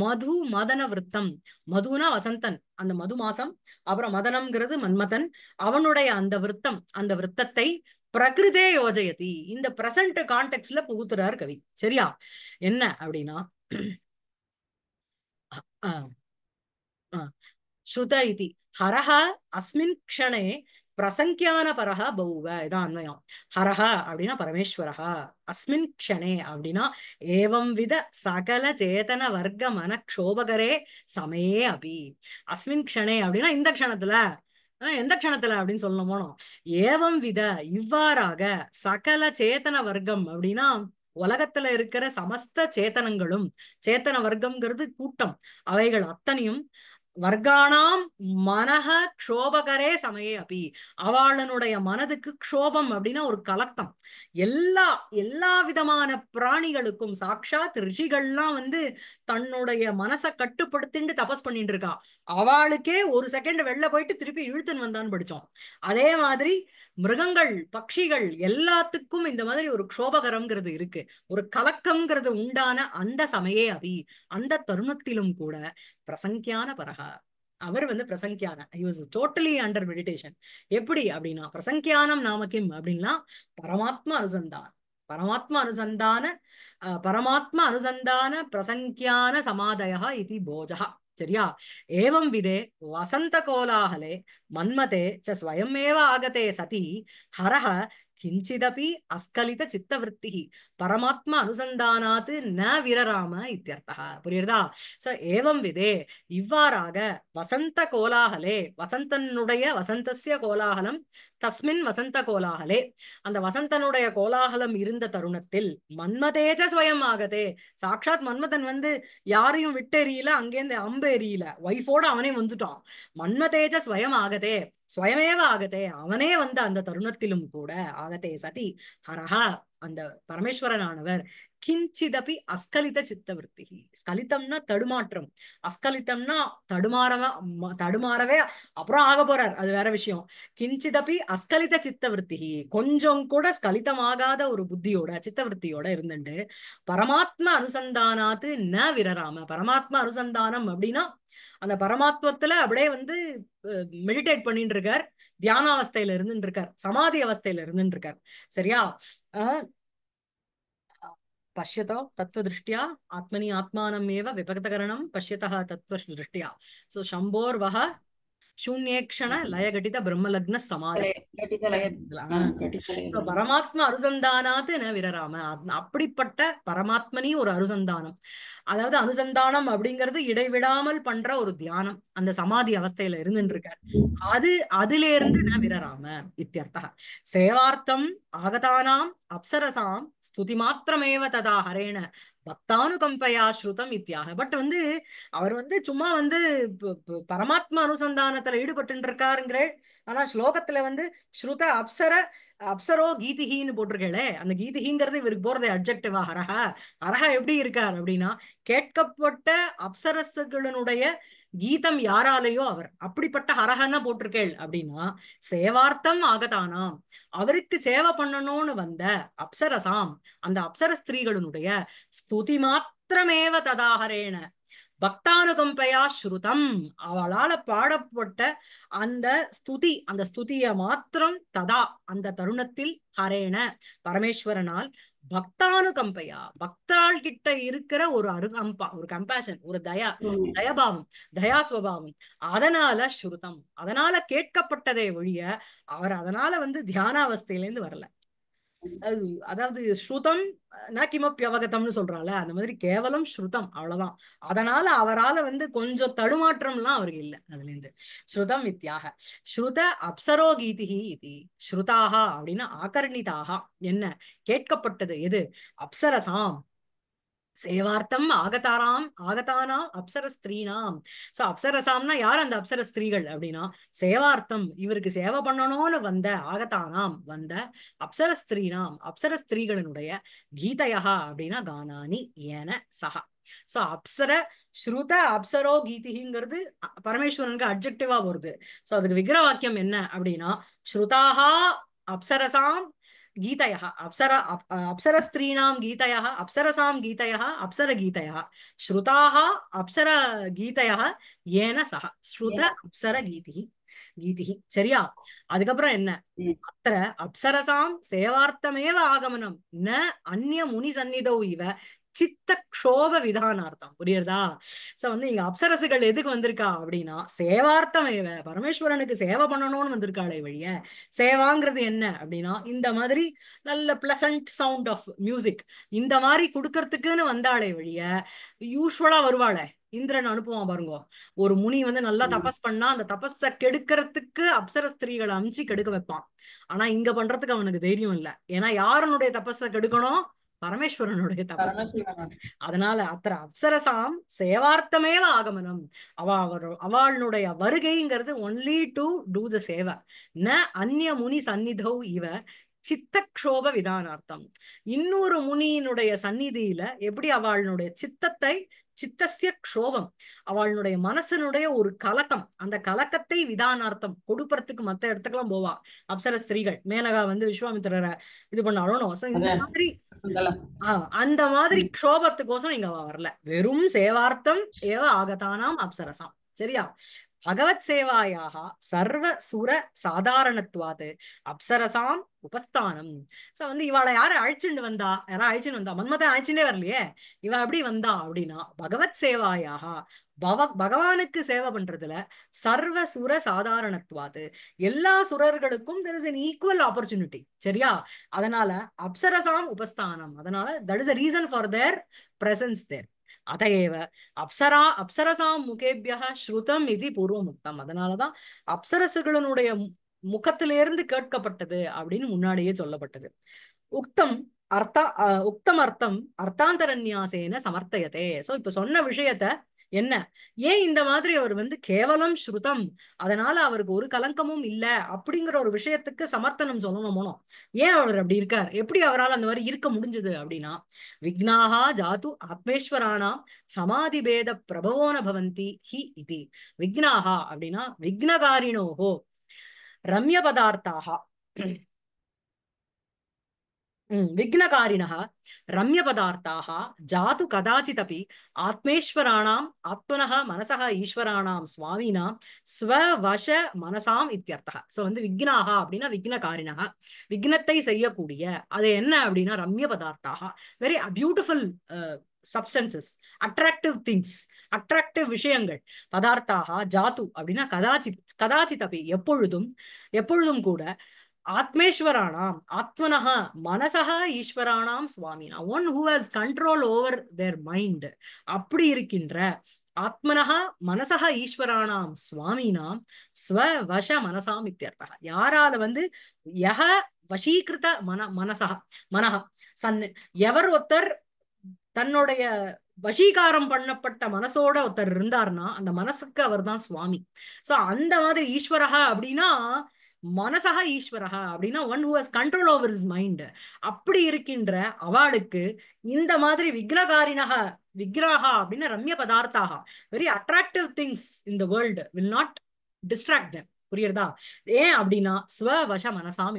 மது மதன விரத்தம் மதுனா வசந்தன் அந்த மது மாசம் அப்புறம் மதனம்ங்கிறது மன்மதன் அவனுடைய அந்த விருத்தம் அந்த விருத்தத்தை பிரகிருதே யோஜயதி இந்த பிரசன்ட் கான்டெக்ட்ல புகுத்துறார் கவி சரியா என்ன அப்படின்னா ஸ்ருத இது ஹரஹ அஸ்மின் க்ஷணே பிரசங்கியான பரஹா பௌவ இதான் அன்வயம் ஹரஹா அப்படின்னா பரமேஸ்வரஹா அஸ்மின் க்ஷணே அப்படின்னா ஏவம் வித சகல சேதன வர்க்க மன க்ஷோபகரே சமே அபி அஸ்மின் க்ஷணே அப்படின்னா இந்த க்ஷணத்துல எந்த க்ஷணத்துல அப்படின்னு சொல்லணும் போனோம் ஏவம் வித இவ்வாறாக சகல சேத்தன வர்க்கம் அப்படின்னா உலகத்துல இருக்கிற சமஸ்த சேத்தனங்களும் சேத்தன வர்க்கம்ங்கிறது கூட்டம் அவைகள் அத்தனையும் வர்க்கானாம் மனக க்ஷோபகரே சமயே அப்பி அவளனுடைய மனதுக்கு க்ஷோபம் அப்படின்னா ஒரு கலத்தம் எல்லா எல்லா விதமான பிராணிகளுக்கும் சாட்சாத் ரிஷிகள்லாம் வந்து தன்னுடைய மனசை கட்டுப்படுத்தின்னு தபஸ் பண்ணிட்டு இருக்கா அவளுக்கே ஒரு செகண்ட் வெளில போயிட்டு திருப்பி இழுத்துன்னு வந்தான்னு படிச்சோம் அதே மாதிரி மிருகங்கள் பட்சிகள் எல்லாத்துக்கும் இந்த மாதிரி ஒரு க்ஷோபகரம்ங்கிறது இருக்கு ஒரு கலக்கம்ங்கிறது உண்டான அந்த சமயே அபி அந்த தருணத்திலும் கூட பிரசங்கியான பரகா அவர் வந்து பிரசங்கியான I was totally under meditation எப்படி அப்படின்னா பிரசங்கியானம் நாமக்கிம் அப்படின்னா பரமாத்மா அனுசந்தான் பரமாத்மா அனுசந்தான பரமாத்மா அனுசந்தான பிரசங்கியான சமாதயா இது போஜகா சரிಯಾ ಏವಂ ವಿಧೆ ವಸಂತ ಕೋಲಾಹಲೆ ಮನ್ಮತೆ ಚ ಸ್ವಯಂ ಏವ ಆಗತೆ ಸತಿ ಹರಹ கிஞ்சிதபி அஸ்கலித சித்தவருத்தி பரமாத்ம அனுசந்தானாத்து ந விரராம இத்தியர்த்தா புரியுறதா சோ ஏவம் விதே இவ்வாறாக வசந்த கோலாகலே வசந்தனுடைய வசந்தசிய கோலாகலம் தஸ்மின் வசந்த கோலாகலே அந்த வசந்தனுடைய கோலாகலம் இருந்த தருணத்தில் மன்மதேஜ சுயம் ஆகதே சாட்சாத் மன்மதன் வந்து யாரையும் விட்டு எறியல அங்கேருந்து அம்பு எறியல ஒய்ஃபோட அவனே வந்துட்டான் மன்மதேஜ சுயம் ஆகதே சுயமேவ ஆகதே அவனே வந்த அந்த தருணத்திலும் கூட ஆகதே சதி ஹரஹா அந்த பரமேஸ்வரனானவர் கிஞ்சிதபி அஸ்கலித சித்தவருத்தி ஸ்கலித்தம்னா தடுமாற்றம் அஸ்கலித்தம்னா தடுமாறவ தடுமாறவே அப்புறம் ஆக போறார் அது வேற விஷயம் கிஞ்சிதபி அஸ்கலித சித்தவருத்தி கொஞ்சம் கூட ஸ்கலிதமாகாத ஒரு புத்தியோட சித்தவருத்தியோட இருந்துட்டு பரமாத்ம அனுசந்தானாத்து ந விரராம பரமாத்ம அனுசந்தானம் அப்படின்னா அந்த பரமாத்மத்துல அப்படியே வந்து மெடிடேட் பண்ணிட்டு இருக்கார் தியான அவஸ்தையில இருந்துட்டு இருக்கார் சமாதி அவஸ்தையில இருந்துட்டு இருக்கார் சரியா पश्यत तत्वदृष्ट्या आत्मनि आत्मा विभक्तकरणं पश्यत तत्त्वदृष्ट्या सो शम्भोर्वः ಶೂನ್ಯೇಕ್ಷಣ ಲಯಘಟಿತ பிரம்மலக்ன சமாதி பரமாத்மா அனுசந்தானாத்து என விரராம அப்படிப்பட்ட பரமாத்மனே ஒரு அனுசந்தானம் அதாவது அனுசந்தானம் அப்படிங்கிறது இடைவிடாமல் பண்ற ஒரு தியானம் அந்த சமாதி அவஸ்தையில இருந்துட்டு இருக்கார் அது அதுல இருந்து ந விரராம இத்தியர்த்தா சேவார்த்தம் ஆகதானாம் அப்சரசாம் ஸ்துதி மாத்திரமேவ ததா ஹரேன பக்தானுகம்பையா ஸ்ருதம் இத்தியாக பட் வந்து அவர் வந்து சும்மா வந்து பரமாத்மா அனுசந்தானத்துல ஈடுபட்டு இருக்காருங்கிற ஆனா ஸ்லோகத்துல வந்து ஸ்ருத அப்சர அப்சரோ கீதிஹின்னு போட்டிருக்கே அந்த கீதிஹிங்கிறது இவருக்கு போறது அப்ஜெக்டிவா அரஹா அரஹா எப்படி இருக்கார் அப்படின்னா கேட்கப்பட்ட அப்சரசுகளினுடைய கீதம் யாராலேயோ அவர் அப்படிப்பட்ட ஹரஹன போட்டிருக்கேள் அப்படின்னா சேவார்த்தம் ஆகதானாம் அவருக்கு சேவை பண்ணணும்னு வந்த அப்சரசாம் அந்த அப்சர ஸ்திரீகளுடைய ஸ்துதி மாத்திரமேவ ததாகரேன பக்தானுகம்பையா ஸ்ருதம் அவளால பாடப்பட்ட அந்த ஸ்துதி அந்த ஸ்துதிய மாத்திரம் ததா அந்த தருணத்தில் ஹரேன பரமேஸ்வரனால் கம்பையா பக்தாள் கிட்ட இருக்கிற ஒரு அரு அம்பா ஒரு கம்பேஷன் ஒரு தயா தயபாவம் தயா அதனால ஸ்ருதம் அதனால கேட்கப்பட்டதை ஒழிய அவர் அதனால வந்து தியானாவஸ்தையிலேருந்து வரல அதாவது ஸ்ருதம் நக்கிமப்பியவகத்தம்னு சொல்றாள் அந்த மாதிரி கேவலம் ஸ்ருதம் அவ்வளவுதான் அதனால அவரால வந்து கொஞ்சம் தடுமாற்றம்லாம் அவருக்கு இல்லை அதுல இருந்து ஸ்ருதம் வித்யாக ஸ்ருத அப்சரோ கீதிகி இது ஸ்ருதாகா அப்படின்னா ஆகர்ணிதாக என்ன கேட்கப்பட்டது எது அப்சரசாம் சேவார்த்தம் ஆகத்தாராம் ஆகத்தானாம் அப்சர ஸ்திரீனாம் சோ அப்சரசாம்னா யார் அந்த அப்சர ஸ்திரீகள் அப்படின்னா சேவார்த்தம் இவருக்கு சேவை பண்ணணும்னு வந்த ஆகத்தானாம் வந்த அப்சர ஸ்திரீனாம் அப்சர ஸ்திரீகளினுடைய கீதையா அப்படின்னா கானானி ஏன சஹா சோ அப்சர ஸ்ருத அப்சரோ கீதிங்கிறது பரமேஸ்வரனுக்கு அப்ஜெக்டிவா வருது சோ அதுக்கு விக்கிர வாக்கியம் என்ன அப்படின்னா ஸ்ருதாகா அப்சரசாம் गीतयः अप्सर अप्सरस्त्रीणां गीतयः अप्सरसां गीतयः अप्सरगीतयः श्रुताः अप्सरगीतयः येन सह श्रुत अप्सरगीतिः கீதிகி சரியா அதுக்கப்புறம் என்ன அத்த அப்சரசாம் சேவார்த்தமேவ ஆகமனம் ந அந்நிய முனி சந்நிதௌ இவ சித்த க்ஷோப விதானார்த்தம் புரியுறதா சோ வந்து இங்க அப்சரசுகள் எதுக்கு வந்திருக்கா அப்படின்னா சேவார்த்தம் இவ பரமேஸ்வரனுக்கு சேவை பண்ணணும்னு வந்திருக்காளே வழிய சேவாங்கிறது என்ன அப்படின்னா இந்த மாதிரி நல்ல பிளசன்ட் சவுண்ட் ஆஃப் மியூசிக் இந்த மாதிரி கொடுக்கறதுக்குன்னு வந்தாளே வழிய யூஸ்வலா வருவாளே இந்திரன் அனுப்புவான் பாருங்க ஒரு முனி வந்து நல்லா தபஸ் பண்ணா அந்த தபஸ கெடுக்கிறதுக்கு அப்சர ஸ்திரீகளை அமிச்சு கெடுக்க வைப்பான் ஆனா இங்க பண்றதுக்கு அவனுக்கு தைரியம் இல்ல ஏன்னா யாருனுடைய தபஸ கெடுக்கணும் பரமேஸ்வரனுடைய தபஸ் அதனால அத்திர அப்சரசாம் சேவார்த்தமேவ ஆகமனம் அவ அவளுடைய வருகைங்கிறது ஒன்லி டு டூ த சேவை ந அந்நிய முனி சந்நிதோ இவ சித்தக்ஷோப விதானார்த்தம் இன்னொரு முனியினுடைய சந்நிதியில எப்படி அவளுடைய சித்தத்தை சித்தசிய க்ஷோபம் அவளுடைய மனசனுடைய ஒரு கலக்கம் அந்த கலக்கத்தை விதானார்த்தம் கொடுப்பறதுக்கு மத்த இடத்துக்கெல்லாம் போவா அப்சர ஸ்திரீகள் மேனகா வந்து விஸ்வாமித்திர இது பண்ண இந்த மாதிரி அந்த மாதிரி க்ஷோபத்துக்கோசம் இங்க வரல வெறும் சேவார்த்தம் ஏவ ஆகத்தானாம் அப்சரசாம் சரியா பகவத் சேவாயாக சர்வ சுர சாதாரணத்துவாது அப்சரசாம் உபஸ்தானம் சோ வந்து இவளை யாரு அழிச்சுட்டு வந்தா யாரா அழிச்சுன்னு வந்தா மன்மதன் அழிச்சுட்டே வரலையே இவ அப்படி வந்தா அப்படின்னா பகவத் சேவாயாக பவ பகவானுக்கு சேவை பண்றதுல சர்வ சுர சாதாரணத்துவாது எல்லா சுரர்களுக்கும் there is an equal opportunity சரியா அதனால அப்சரசாம் உபஸ்தானம் அதனால that is a reason for their presence there அத ஏவ அப்சரா அப்சரசாம் முகேபியா ஸ்ருதம் இது பூர்வமுக்தம் அதனாலதான் அப்சரசுகளுடைய முகத்திலிருந்து கேட்கப்பட்டது அப்படின்னு முன்னாடியே சொல்லப்பட்டது உக்தம் அர்த்தா உக்தம் அர்த்தம் அர்த்தாந்தரன்யாசேன சமர்த்தயதே சோ இப்ப சொன்ன விஷயத்த என்ன ஏன் இந்த மாதிரி அவர் வந்து கேவலம் ஸ்ருதம் அதனால அவருக்கு ஒரு கலங்கமும் இல்ல அப்படிங்கிற ஒரு விஷயத்துக்கு சமர்த்தனம் சொல்லணுமோனோ ஏன் அவர் அப்படி இருக்கார் எப்படி அவரால் அந்த மாதிரி இருக்க முடிஞ்சது அப்படின்னா விக்னாகா ஜாது ஆத்மேஸ்வரானாம் சமாதி பேத பிரபவோன பவந்தி ஹி இது விக்னாகா அப்படின்னா விக்னகாரிணோகோ ரம்ய பதார்த்தாகா விக்னகாரிணா ரம்ய பதார்த்தாக ஜாது கதாச்சிதபி ஆத்மேஸ்வராணாம் ஆத்மனக மனசக ஈஸ்வராணாம் சுவாமினாம் ஸ்வவச மனசாம் இத்தியர்த்தா ஸோ வந்து விக்னாக அப்படின்னா விக்னகாரிணக விக்னத்தை செய்யக்கூடிய அது என்ன அப்படின்னா ரம்ய பதார்த்தாக very beautiful substances attractive things attractive விஷயங்கள் பதார்த்தாக ஜாத்து அப்படின்னா கதாச்சி கதாச்சித் எப்பொழுதும் எப்பொழுதும் கூட ஆத்மேஸ்வரானாம் ஆத்மனகா மனசகா ஈஸ்வரானாம் சுவாமினா one who has control over their mind அப்படி இருக்கின்ற ஆத்மனகா மனசகா ஈஸ்வரானாம் சுவாமினாம் ஸ்வவச மனசாம் இத்தியர்த்தா யாரால வந்து யக வசீகிருத மன மனசா மனஹா சன் எவர் ஒருத்தர் தன்னுடைய வசீகாரம் பண்ணப்பட்ட மனசோட ஒருத்தர் இருந்தார்னா அந்த மனசுக்கு அவர் தான் சுவாமி சோ அந்த மாதிரி ஈஸ்வரகா அப்படின்னா மனசக ஈஸ்வரகா அப்படின்னா one who has control over his mind அப்படி இருக்கின்ற அவளுக்கு இந்த மாதிரி விக்ரகாரினக விக்ரஹா அப்படின்னா ரம்ய பதார்த்தாக வெரி அட்ராக்டிவ் திங்ஸ் இந்த world will not distract them புரியுறதா ஏன் அப்படின்னா ஸ்வவச மனசாம்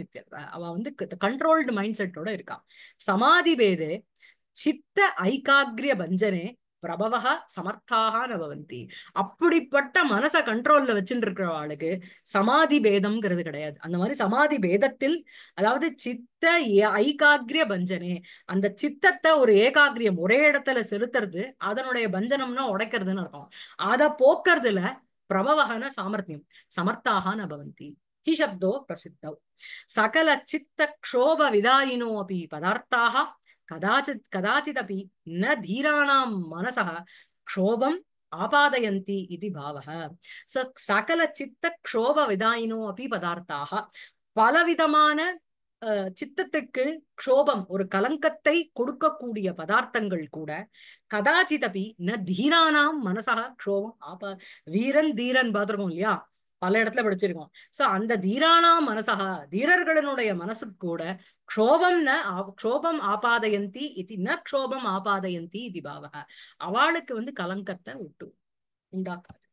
அவ வந்து கண்ட்ரோல்டு மைண்ட் செட்டோட இருக்கா சமாதி பேதே சித்த ஐகாகிரிய பஞ்சனே பிரபவகா சமர்த்தாக நபவந்தி அப்படிப்பட்ட மனசை கண்ட்ரோல்ல வச்சுட்டு இருக்கிறவாளுக்கு ஆளுக்கு சமாதி பேதம்ங்கிறது கிடையாது அந்த மாதிரி சமாதி பேதத்தில் அதாவது சித்த ஐகாகிரிய பஞ்சனே அந்த சித்தத்தை ஒரு ஏகாகிரியம் ஒரே இடத்துல செலுத்துறது அதனுடைய பஞ்சனம்னா உடைக்கிறதுன்னு இருக்கும் அதை போக்குறதுல பிரபவகன சாமர்த்தியம் சமர்த்தாக நபவந்தி ஹி சப்தோ பிரசித்தவ் சகல சித்த க்ஷோப விதாயினோ அப்படி பதார்த்தாக கதாச்சித் கதாச்சிதபி ந தீராணாம் மனசா க்ஷோபம் ஆபாதயந்தி இது பாவக ச சகல சித்த க்ஷோப விதாயினோ அப்படி பதார்த்தாக பலவிதமான சித்தத்துக்கு க்ஷோபம் ஒரு கலங்கத்தை கொடுக்கக்கூடிய பதார்த்தங்கள் கூட கதாச்சிதபி ந தீரானாம் மனசா க்ஷோபம் ஆபா வீரன் தீரன் பார்த்துருக்கோம் இல்லையா பல இடத்துல படிச்சிருக்கோம் சோ அந்த தீரானா மனசகா தீரர்களுடைய மனசு கூட க்ஷோபம்ன க்ஷோபம் ஆபாதயந்தி இது ந க்ஷோபம் ஆபாதயந்தி இது பாவக அவளுக்கு வந்து கலங்கத்தை விட்டு உண்டாக்காது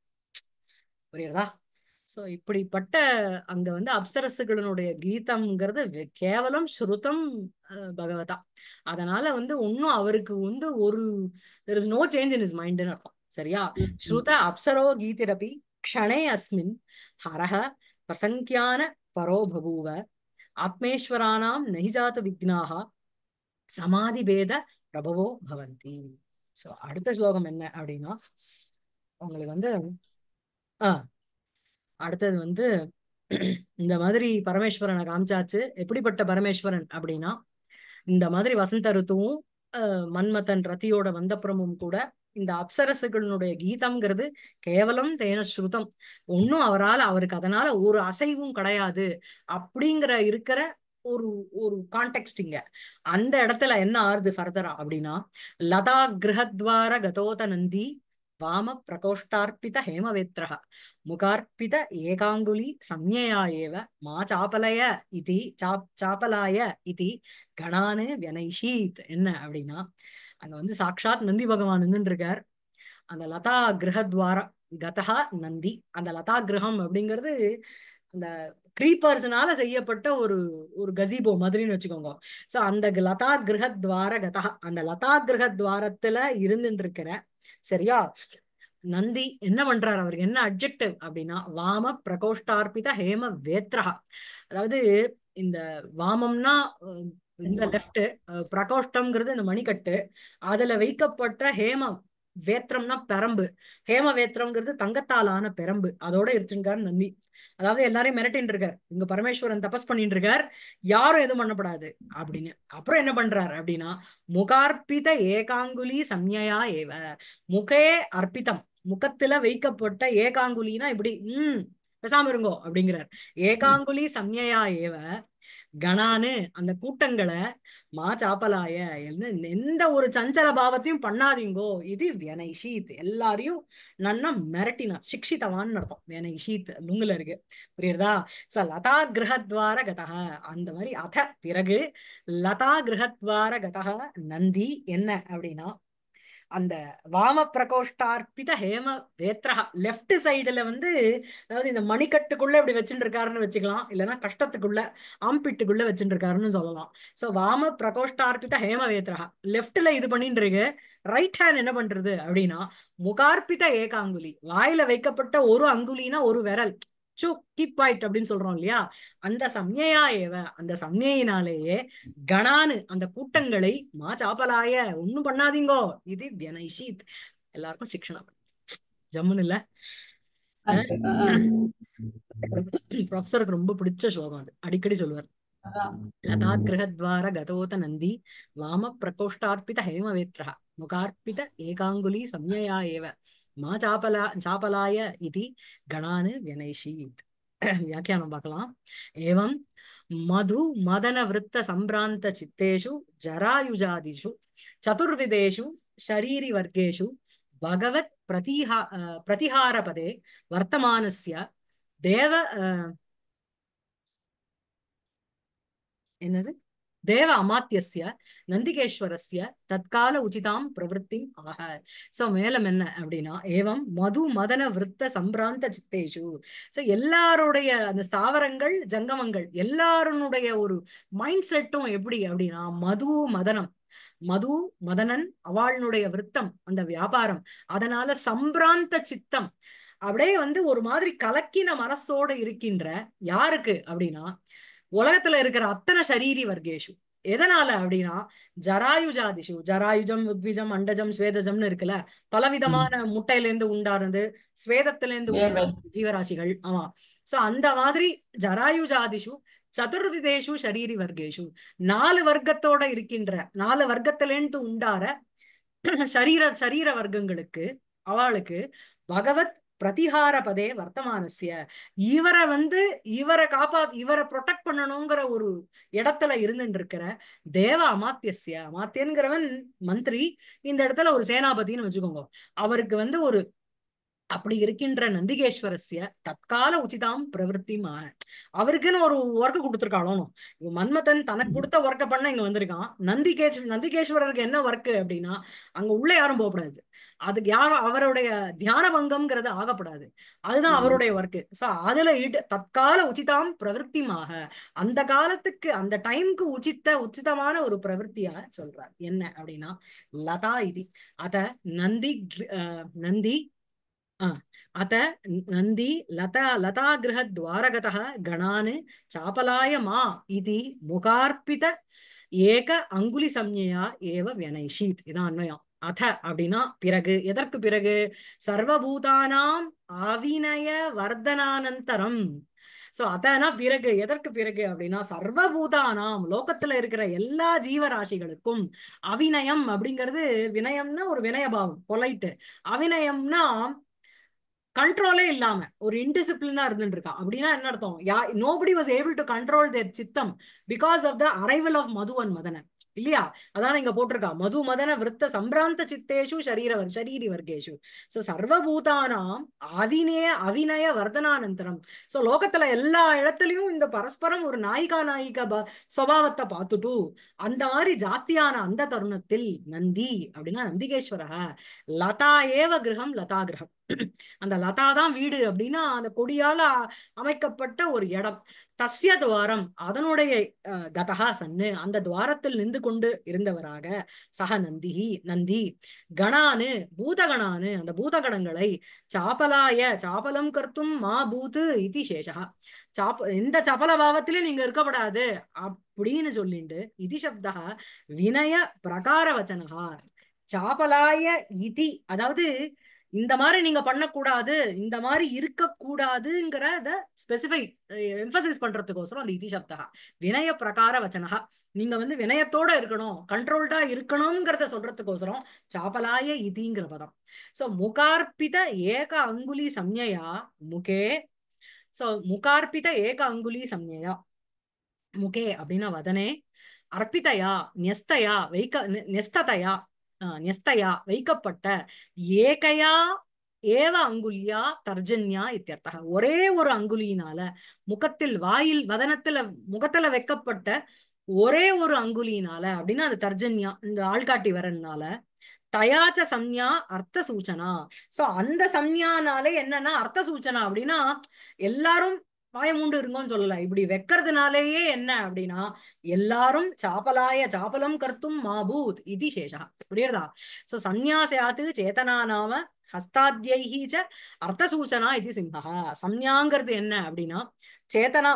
புரியுறதா சோ இப்படிப்பட்ட அங்க வந்து அப்சரசுகளினுடைய கீதம்ங்கிறது கேவலம் ஸ்ருதம் பகவதா அதனால வந்து ஒன்னும் அவருக்கு வந்து ஒரு there is no change in his மைண்ட்னு அர்த்தம் சரியா ஸ்ருத அப்சரோ கீதிரபி க்ஷணே அஸ்மின் हरः प्रसङ्ख्यान परो बभूव आत्मेश्वराणां नहि जातविघ्नाः சமாதிபேத பிரபவோ பவந்தி ஸோ அடுத்த ஸ்லோகம் என்ன அப்படின்னா உங்களுக்கு வந்து ஆ அடுத்தது வந்து இந்த மாதிரி பரமேஸ்வரனை காமிச்சாச்சு எப்படிப்பட்ட பரமேஸ்வரன் அப்படின்னா இந்த மாதிரி வசந்த ருத்துவும் மன்மதன் ரத்தியோட வந்தப்புறமும் கூட இந்த அப்சரசுகளினுடைய கீதம்ங்கிறது கேவலம் தேன ஸ்ருதம் ஒன்னும் அவரால் அவருக்கு அதனால ஒரு அசைவும் கிடையாது அப்படிங்கிற இருக்கிற ஒரு ஒரு கான்டெக்ட் அந்த இடத்துல என்ன ஆறுது ஃபர்தரா அப்படின்னா லதா கிரகத்வார கதோத நந்தி வாம பிரகோஷ்டார்பித ஹேமவேத்ரஹ முகார்பித ஏகாங்குலி சம்யா ஏவ மா சாப்பலய இது சாப் சாப்பலாய இது கணானு வியனைஷீத் என்ன அப்படின்னா அங்க வந்து சாட்சாத் நந்தி பகவான் நின்றுருக்கார் அந்த லதா கிரகத்வாரா கதஹா நந்தி அந்த லதா கிரகம் அப்படிங்கிறது அந்த கிரீப்பர்ஸ்னால செய்யப்பட்ட ஒரு ஒரு கசீபோ மாதிரின்னு வச்சுக்கோங்க சோ அந்த லதா கிரகத்வார கதா அந்த லதா கிரகத்வாரத்துல இருந்துட்டு இருக்கிற சரியா நந்தி என்ன பண்றாரு அவருக்கு என்ன அப்ஜெக்டிவ் அப்படின்னா வாம பிரகோஷ்டார்பித ஹேம வேத்ரஹா அதாவது இந்த வாமம்னா இந்த லெப்ட் பிரகோஷ்டம்ங்கிறது இந்த மணிக்கட்டு அதுல வைக்கப்பட்ட ஹேம வேத்திரம்னா பெரம்பு ஹேம வேத்திரம்ங்கிறது தங்கத்தால் ஆன பெரம்பு அதோட இருந்துருக்காரு நந்தி அதாவது எல்லாரையும் மிரட்டின்னு இருக்கார் இங்க பரமேஸ்வரன் தபஸ் பண்ணிட்டு இருக்கார் யாரும் எதுவும் பண்ணப்படாது அப்படின்னு அப்புறம் என்ன பண்றாரு அப்படின்னா முகார்பித ஏகாங்குலி சம்யா ஏவ முகே அர்ப்பிதம் முகத்துல வைக்கப்பட்ட ஏகாங்குலினா இப்படி உம் பேசாம இருங்கோ அப்படிங்கிறார் ஏகாங்குலி சம்யா ஏவ கணான்னு அந்த கூட்டங்களை மா சாப்பலாய எந்த ஒரு சஞ்சல பாவத்தையும் பண்ணாதீங்கோ இது ஷீத் எல்லாரையும் நன்னா மிரட்டினா சிக்ஷிதவான்னு நடத்தும் ஷீத் லுங்குல இருக்கு புரியுறதா ச லதா கிரகத்வார கதக அந்த மாதிரி அத பிறகு லதா கிரகத்வார கதக நந்தி என்ன அப்படின்னா அந்த வாம பிரகோஷ்டார்பித ஹேம வேத்ரஹா லெஃப்ட் சைடுல வந்து அதாவது இந்த மணிக்கட்டுக்குள்ள இப்படி வச்சுட்டு இருக்காருன்னு வச்சுக்கலாம் இல்லைன்னா கஷ்டத்துக்குள்ள ஆம்பிட்டுக்குள்ள வச்சுட்டு இருக்காருன்னு சொல்லலாம் ஸோ வாம பிரகோஷ்டார்பித ஹேம வேத்ரஹா லெஃப்ட்ல இது பண்ணிட்டு இருக்கு ரைட் ஹேண்ட் என்ன பண்றது அப்படின்னா முகார்பித ஏகாங்குலி வாயில வைக்கப்பட்ட ஒரு அங்குலினா ஒரு விரல் அப்படின்னு சொல்றோம் இல்லையா அந்த சம்யா ஏவ அந்த சம்யினாலேயே கணானு அந்த கூட்டங்களை மா சாப்பலாய ஒண்ணும் பண்ணாதீங்கோ இது வியனைஷித் எல்லாருக்கும் சிக்ஷனா ஜம்முன்னு இல்ல ப்ரொஃபஸருக்கு ரொம்ப பிடிச்ச ஸ்லோகம் அது அடிக்கடி சொல்லுவார் லதா கிரகத்வார கதோத நந்தி வாம பிரகோஷ்டார்பித ஹேமவேத்ரா முகார்பித ஏகாங்குலி சம்யா ஏவ மா சாபலா சாபலாய இது கணானு வியனைஷீத் வியாக்கியானம் பார்க்கலாம் ஏவம் மது மதன விருத்த சம்பிராந்த சித்தேஷு ஜராயுஜாதிஷு சதுர்விதேஷு ஷரீரி வர்க்கேஷு பகவத் பிரதிஹா பிரதிஹாரபதே வர்த்தமானஸ்ய தேவ என்னது தேவ அமாத்தியசிய நந்திகேஸ்வரஸ்ய தற்கால உச்சிதாம் பிரவருத்தி ஆக சோ மேலும் என்ன அப்படின்னா ஏவம் மது மதன விருத்த சம்பிராந்த சித்தேஷு சோ எல்லாருடைய அந்த ஸ்தாவரங்கள் ஜங்கமங்கள் எல்லாருடைய ஒரு மைண்ட் செட்டும் எப்படி அப்படின்னா மது மதனம் மது மதனன் அவாளுடைய விருத்தம் அந்த வியாபாரம் அதனால சம்பிராந்த சித்தம் அப்படியே வந்து ஒரு மாதிரி கலக்கின மனசோட இருக்கின்ற யாருக்கு அப்படின்னா உலகத்துல இருக்கிற அத்தனை சரீரி வர்க்கேஷு எதனால அப்படின்னா ஜராயுஜாதிஷு ஜராயுஜம் உத்விஜம் அண்டஜம் ஸ்வேதஜம்னு இருக்குல்ல பலவிதமான முட்டையில இருந்து உண்டானது ஸ்வேதத்துல இருந்து ஜீவராசிகள் ஆமா சோ அந்த மாதிரி ஜராயுஜாதிஷு சதுர்விதேஷு சரீரி வர்க்கேஷு நாலு வர்க்கத்தோட இருக்கின்ற நாலு இருந்து உண்டார சரீர சரீர வர்க்கங்களுக்கு அவளுக்கு பகவத் பிரதிகார பதே வர்த்தமானசிய இவரை வந்து இவரை காப்பா இவரை ப்ரொடெக்ட் பண்ணணுங்கிற ஒரு இடத்துல இருந்துட்டு இருக்கிற தேவ அமாத்தியசிய அமாத்தியன்கிறவன் மந்திரி இந்த இடத்துல ஒரு சேனாபதினு வச்சுக்கோங்க அவருக்கு வந்து ஒரு அப்படி இருக்கின்ற நந்திகேஸ்வரஸ்ய தற்கால உச்சிதாம் பிரவருத்திமா அவருக்குன்னு ஒரு ஒர்க்கு கொடுத்துருக்காளோனும் மன்மதன் தனக்கு கொடுத்த ஒர்க்கை பண்ண இங்க வந்திருக்கான் நந்திகேஸ் நந்திகேஸ்வரருக்கு என்ன ஒர்க்கு அப்படின்னா அங்க உள்ள யாரும் போகக்கூடாது அதுக்கு யாரும் அவருடைய தியான பங்கம்ங்கிறது ஆகப்படாது அதுதான் அவருடைய ஒர்க்கு சோ அதுல இட் தற்கால உச்சிதாம் பிரவருத்திமாக அந்த காலத்துக்கு அந்த டைமுக்கு உச்சித்த உச்சிதமான ஒரு பிரவருத்தியாக சொல்றார் என்ன அப்படின்னா லதா இது அத நந்தி நந்தி நந்தி லதா லதா கிரக గణాన్ கணானு మా ఇది ముఖార్పిత ஏக அங்குலி சம்ஞையா ஏவ வியனைஷீத் இதான் அன்வயம் அத அப்படின்னா பிறகு எதற்கு பிறகு சர்வபூதானாம் அவிநய வர்தனானந்தரம் சோ அதனா பிறகு எதற்கு பிறகு அப்படின்னா சர்வபூதானாம் லோகத்துல இருக்கிற எல்லா ஜீவராசிகளுக்கும் அவிநயம் அப்படிங்கிறது வினயம்னா ஒரு வினயபாவம் பொலைட்டு அவிநயம்னா கண்ட்ரோலே இல்லாம ஒரு இன்டிசிப்ளினா இருந்துட்டு இருக்கா அப்படின்னா என்ன அர்த்தம் yeah nobody was able to control their சித்தம் because of the arrival of மதுவன் மதனன் இல்லையா அதான் இங்க போட்டிருக்கா மது மதன விருத்த சம்பிராந்த சித்தேஷு சரீர சரீரி வர்க்கேஷு சோ சர்வபூதானாம் அவினய அவிநய வர்தனானந்தரம் சோ லோகத்துல எல்லா இடத்துலயும் இந்த பரஸ்பரம் ஒரு நாயிகா நாயிகா சுவாவத்தை பார்த்துட்டு அந்த மாதிரி ஜாஸ்தியான அந்த தருணத்தில் நந்தி அப்படின்னா நந்திகேஸ்வரக லதா ஏவ கிரகம் லதா கிரகம் அந்த லதா தான் வீடு அப்படின்னா அந்த கொடியால அமைக்கப்பட்ட ஒரு இடம் தஸ்ய துவாரம் அதனுடைய கதகா சன்னு அந்த துவாரத்தில் நின்று கொண்டு இருந்தவராக சக நந்தி நந்தி கணானு பூதகணானு அந்த பூதகணங்களை சாப்பலாய சாப்பலம் கர்த்தும் மா பூத்து இதி சேஷகா சாப்ப எந்த சபல பாவத்திலையும் நீங்க இருக்கப்படாது அப்படின்னு சொல்லிண்டு இதி சப்தா வினய பிரகார வச்சனகா சாப்பலாய இதி அதாவது இந்த மாதிரி நீங்க பண்ணக்கூடாது இந்த மாதிரி இருக்கக்கூடாதுங்கிறத ஸ்பெசிஃபை எம்பசைஸ் பண்றதுக்கோசரம் அந்த இதி சப்தகா வினய பிரகார வச்சனகா நீங்க வந்து வினயத்தோட இருக்கணும் கண்ட்ரோல்டா இருக்கணுங்கிறத சொல்றதுக்கோசரம் சாப்பலாய இதிங்கிற பதம் சோ முகார்பித ஏக அங்குலி சம்யா முகே சோ முகார்பித ஏக அங்குலி சம்யா முகே அப்படின்னா வதனே அர்ப்பிதையா நெஸ்தையா வைக்க நெஸ்ததையா நியஸ்தையா வைக்கப்பட்ட ஏகையா ஏவ அங்குலியா தர்ஜன்யா இத்தியர்த்தக ஒரே ஒரு அங்குலியினால முகத்தில் வாயில் வதனத்துல முகத்துல வைக்கப்பட்ட ஒரே ஒரு அங்குலியினால அப்படின்னா அது தர்ஜன்யா இந்த ஆள்காட்டி வரனால தயாச்ச சம்யா அர்த்த சூச்சனா சோ அந்த சம்யானாலே என்னன்னா அர்த்த சூச்சனா அப்படின்னா எல்லாரும் வாய மூண்டு சொல்லல இப்படி வைக்கிறதுனாலேயே என்ன அப்படின்னா எல்லாரும் சாப்பலாய சாப்பலம் கர்த்தும் மாபூத் இது சேஷா புரியுறதா சோ சந்நியாசியாத்து சேதனா நாம ஹஸ்தாத்யைஹி ச சூச்சனா இது சிங்கா சம்யாங்கிறது என்ன அப்படின்னா சேத்தனா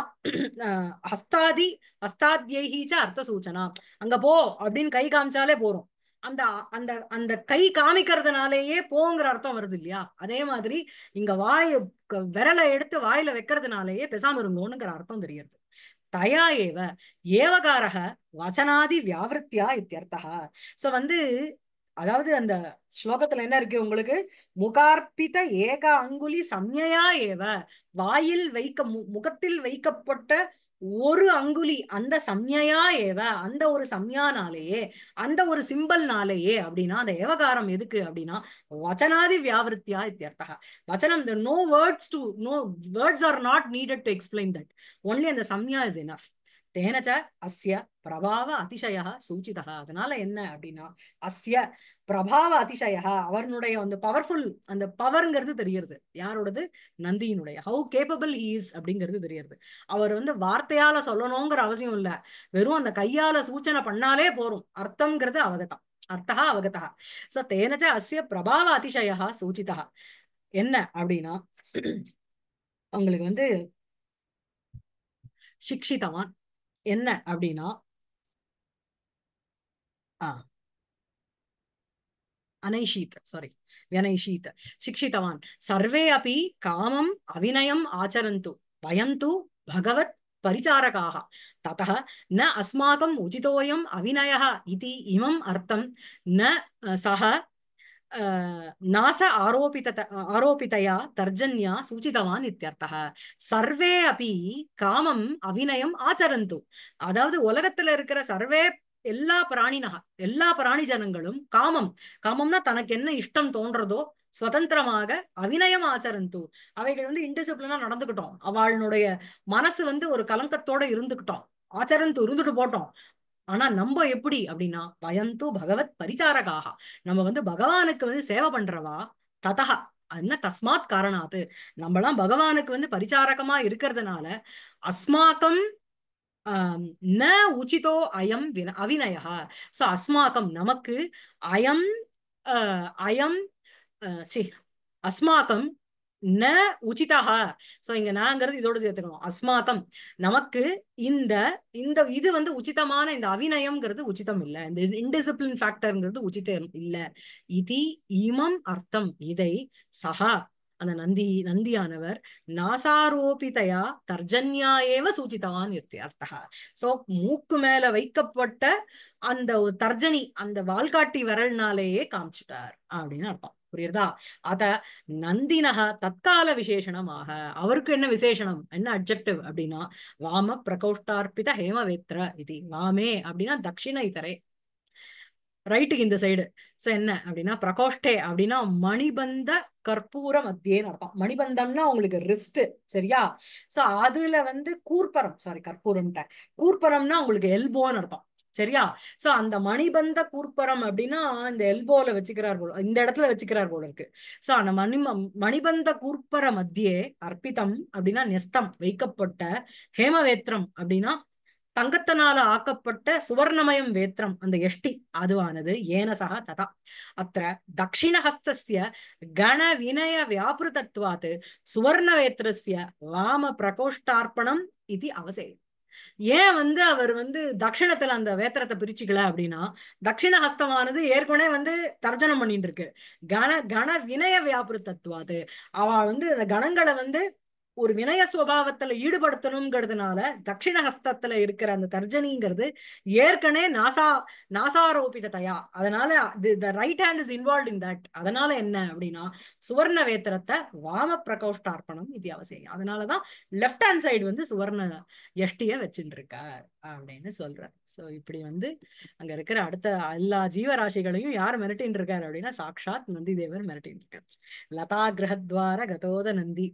ஹஸ்தாதி ஹஸ்தாத்யைஹி ச அர்த்தசூச்சனா அங்க போ அப்படின்னு கை காமிச்சாலே போறோம் அந்த அந்த அந்த கை காமிக்கிறதுனாலயே போங்கிற அர்த்தம் வருது இல்லையா அதே மாதிரி இங்க வாய விரலை எடுத்து வாயில வைக்கிறதுனாலயே பெசாம இருந்தோம்ங்கிற அர்த்தம் தெரியறது தயா ஏவ ஏவகாரக வச்சனாதி வியாவிருத்தியா இத்தியர்த்தா சோ வந்து அதாவது அந்த ஸ்லோகத்துல என்ன இருக்கு உங்களுக்கு முகார்பித ஏக அங்குலி சம்யா ஏவ வாயில் வைக்க முகத்தில் வைக்கப்பட்ட ஒரு அங்குலி அந்த சம்யா ஏவ அந்த ஒரு சம்யானாலேயே அந்த ஒரு சிம்பல்னாலேயே அப்படின்னா அந்த ஏவகாரம் எதுக்கு அப்படின்னா வச்சனாதி வியாவிருத்தியா இத்தியர்த்தா வச்சனம் no words to no words are not needed to explain that only அந்த சம்யா இஸ் எனஃப் தேனச்ச அஸ்ய பிரபாவ அதிசயா சூச்சிதா அதனால என்ன அப்படின்னா அஸ்ய பிரபாவ அதிசயா அவனுடைய அந்த பவர்ஃபுல் அந்த பவர்ங்கிறது தெரியறது யாரோடது நந்தியினுடைய ஹவு கேப்பபிள் ஹீஸ் அப்படிங்கிறது தெரியறது அவர் வந்து வார்த்தையால சொல்லணுங்கிற அவசியம் இல்ல வெறும் அந்த கையால சூச்சனை பண்ணாலே போறோம் அர்த்தம்ங்கிறது அவகதம் அர்த்தா அவகதா சோ தேனச்ச அஸ்ய பிரபாவ அதிசயா சூச்சிதா என்ன அப்படின்னா அவங்களுக்கு வந்து சிக்ஷிதவான் என்ன அப்படின்னா ஆ அனைஷீத் சாரி வினைஷீத் சிக்ஷிதவான் சர்வே அப்படி காமம் அவினயம் ஆச்சரந்து வயம் தூ பகவத் பரிச்சாரகாக தத ந अस्माकम् उचितोऽयम् अविनयः इति इमम् अर्थं न सः நாச ஆரோபித ஆரோபிதையா தர்ஜன்யா சூச்சிதவான் இத்தியர்த்தக சர்வே அபி காமம் அவிநயம் ஆச்சரந்து அதாவது உலகத்துல இருக்கிற சர்வே எல்லா பிராணினா எல்லா பிராணி ஜனங்களும் காமம் காமம்னா தனக்கு என்ன இஷ்டம் தோன்றதோ சுதந்திரமாக அவிநயம் ஆச்சரந்து அவைகள் வந்து இன்டிசிப்ளினா நடந்துகிட்டோம் அவளுடைய மனசு வந்து ஒரு கலங்கத்தோட இருந்துகிட்டோம் ஆச்சரந்து இருந்துட்டு போட்டோம் ஆனா நம்ம எப்படி அப்படின்னா பயந்தோ பகவத் பரிச்சாரகாக நம்ம வந்து பகவானுக்கு வந்து சேவை பண்றவா ததா என்ன தஸ்மாத் காரணாது நம்மளாம் பகவானுக்கு வந்து பரிச்சாரகமா இருக்கிறதுனால அஸ்மாக்கம் ந உச்சிதோ அயம் அவிநயா சோ அஸ்மாக்கம் நமக்கு அயம் அயம் சி அஸ்மாக்கம் ந உச்சிதா சோ இங்க நாங்கிறது இதோட சேர்த்துக்கணும் அஸ்மாத்தம் நமக்கு இந்த இந்த இது வந்து உச்சிதமான இந்த அவிநயம்ங்கிறது உச்சிதம் இல்ல இந்த இன்டிசிப்ளின் ஃபேக்டர்ங்கிறது உச்சிதம் இல்ல இது இமம் அர்த்தம் இதை சகா அந்த நந்தி நந்தியானவர் நாசாரோபிதையா தர்ஜன்யா ஏவ சூச்சிதவான் அர்த்தா சோ மூக்கு மேல வைக்கப்பட்ட அந்த தர்ஜனி அந்த வால்காட்டி விரல்னாலேயே காமிச்சிட்டார் அப்படின்னு அர்த்தம் புரியுறதா அத நந்தினக தற்கால விசேஷணமாக அவருக்கு என்ன விசேஷனம் என்ன அப்செக்டிவ் அப்படின்னா வாம பிரகோஷ்டார்பித ஹேமவேத்ர இது வாமே அப்படின்னா தட்சிண தரை ரைட்டுக்கு இந்த சைடு சோ என்ன அப்படின்னா பிரகோஷ்டே அப்படின்னா மணிபந்த கற்பூர மத்தியேன்னு அர்த்தம் மணிபந்தம்னா உங்களுக்கு ரிஸ்ட் சரியா சோ அதுல வந்து கூர்பரம் சாரி கற்பூரம்ட்ட கூர்பரம்னா உங்களுக்கு எல்போன்னு அர்த்தம் சரியா சோ அந்த மணிபந்த கூர்ப்பரம் அப்படின்னா இந்த எல்போல வச்சுக்கிறார் போல இந்த இடத்துல வச்சுக்கிறார் போல இருக்கு சோ அந்த மணி மணிபந்த கூர்ப்பர மத்தியே அர்ப்பிதம் அப்படின்னா நெஸ்தம் வைக்கப்பட்ட ஹேமவேத்திரம் அப்படின்னா தங்கத்தினால ஆக்கப்பட்ட சுவர்ணமயம் வேத்திரம் அந்த எஷ்டி அதுவானது ஏனசா ததா அத்த தட்சிணஹஸ்திய கண வினய சுவர்ண சுவர்ணவேத்திரஸ்ய வாம பிரகோஷ்டார்ப்பணம் இது அவசியம் ஏன் வந்து அவர் வந்து தட்சிணத்துல அந்த வேத்திரத்தை பிரிச்சுக்கல அப்படின்னா தட்சிண ஹஸ்தமானது ஏற்கனவே வந்து தர்ஜனம் பண்ணிட்டு இருக்கு கன கன வினய வியாபுர தத்துவாது அவ வந்து அந்த கணங்களை வந்து ஒரு வினய சுவாவத்துல ஈடுபடுத்தணுங்கிறதுனால தட்சிணஹஸ்தத்துல இருக்கிற அந்த தர்ஜனிங்கிறது ஏற்கனவே நாசா நாசாரோபித தயா அதனால the right hand is involve in that அதனால என்ன அப்படின்னா சுவர்ண வேத்திரத்தை வாம பிரகோஷ்டார்ப்பணம் இது அவசியம் அதனாலதான் லெஃப்ட் ஹேண்ட் சைடு வந்து சுவர்ண எஷ்டிய வச்சுட்டு இருக்கார் அப்படின்னு சொல்றாரு சோ இப்படி வந்து அங்க இருக்கிற அடுத்த எல்லா ஜீவராசிகளையும் யார் மிரட்டின்னு இருக்காரு அப்படின்னா சாட்சாத் நந்தி தேவர் மிரட்டின்னு இருக்காரு லதா கிரகத்வார கதோத நந்தி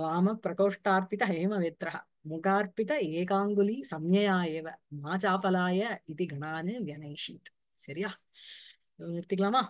வாம பிரகோஷ்டார்பித வேத்ரா முகார்பித ஏகாங்குலி சம்யா ஏவ மாச்சாபலாய இது கணானு வியனைஷீத் சரியா நிறுத்திக்கலாமா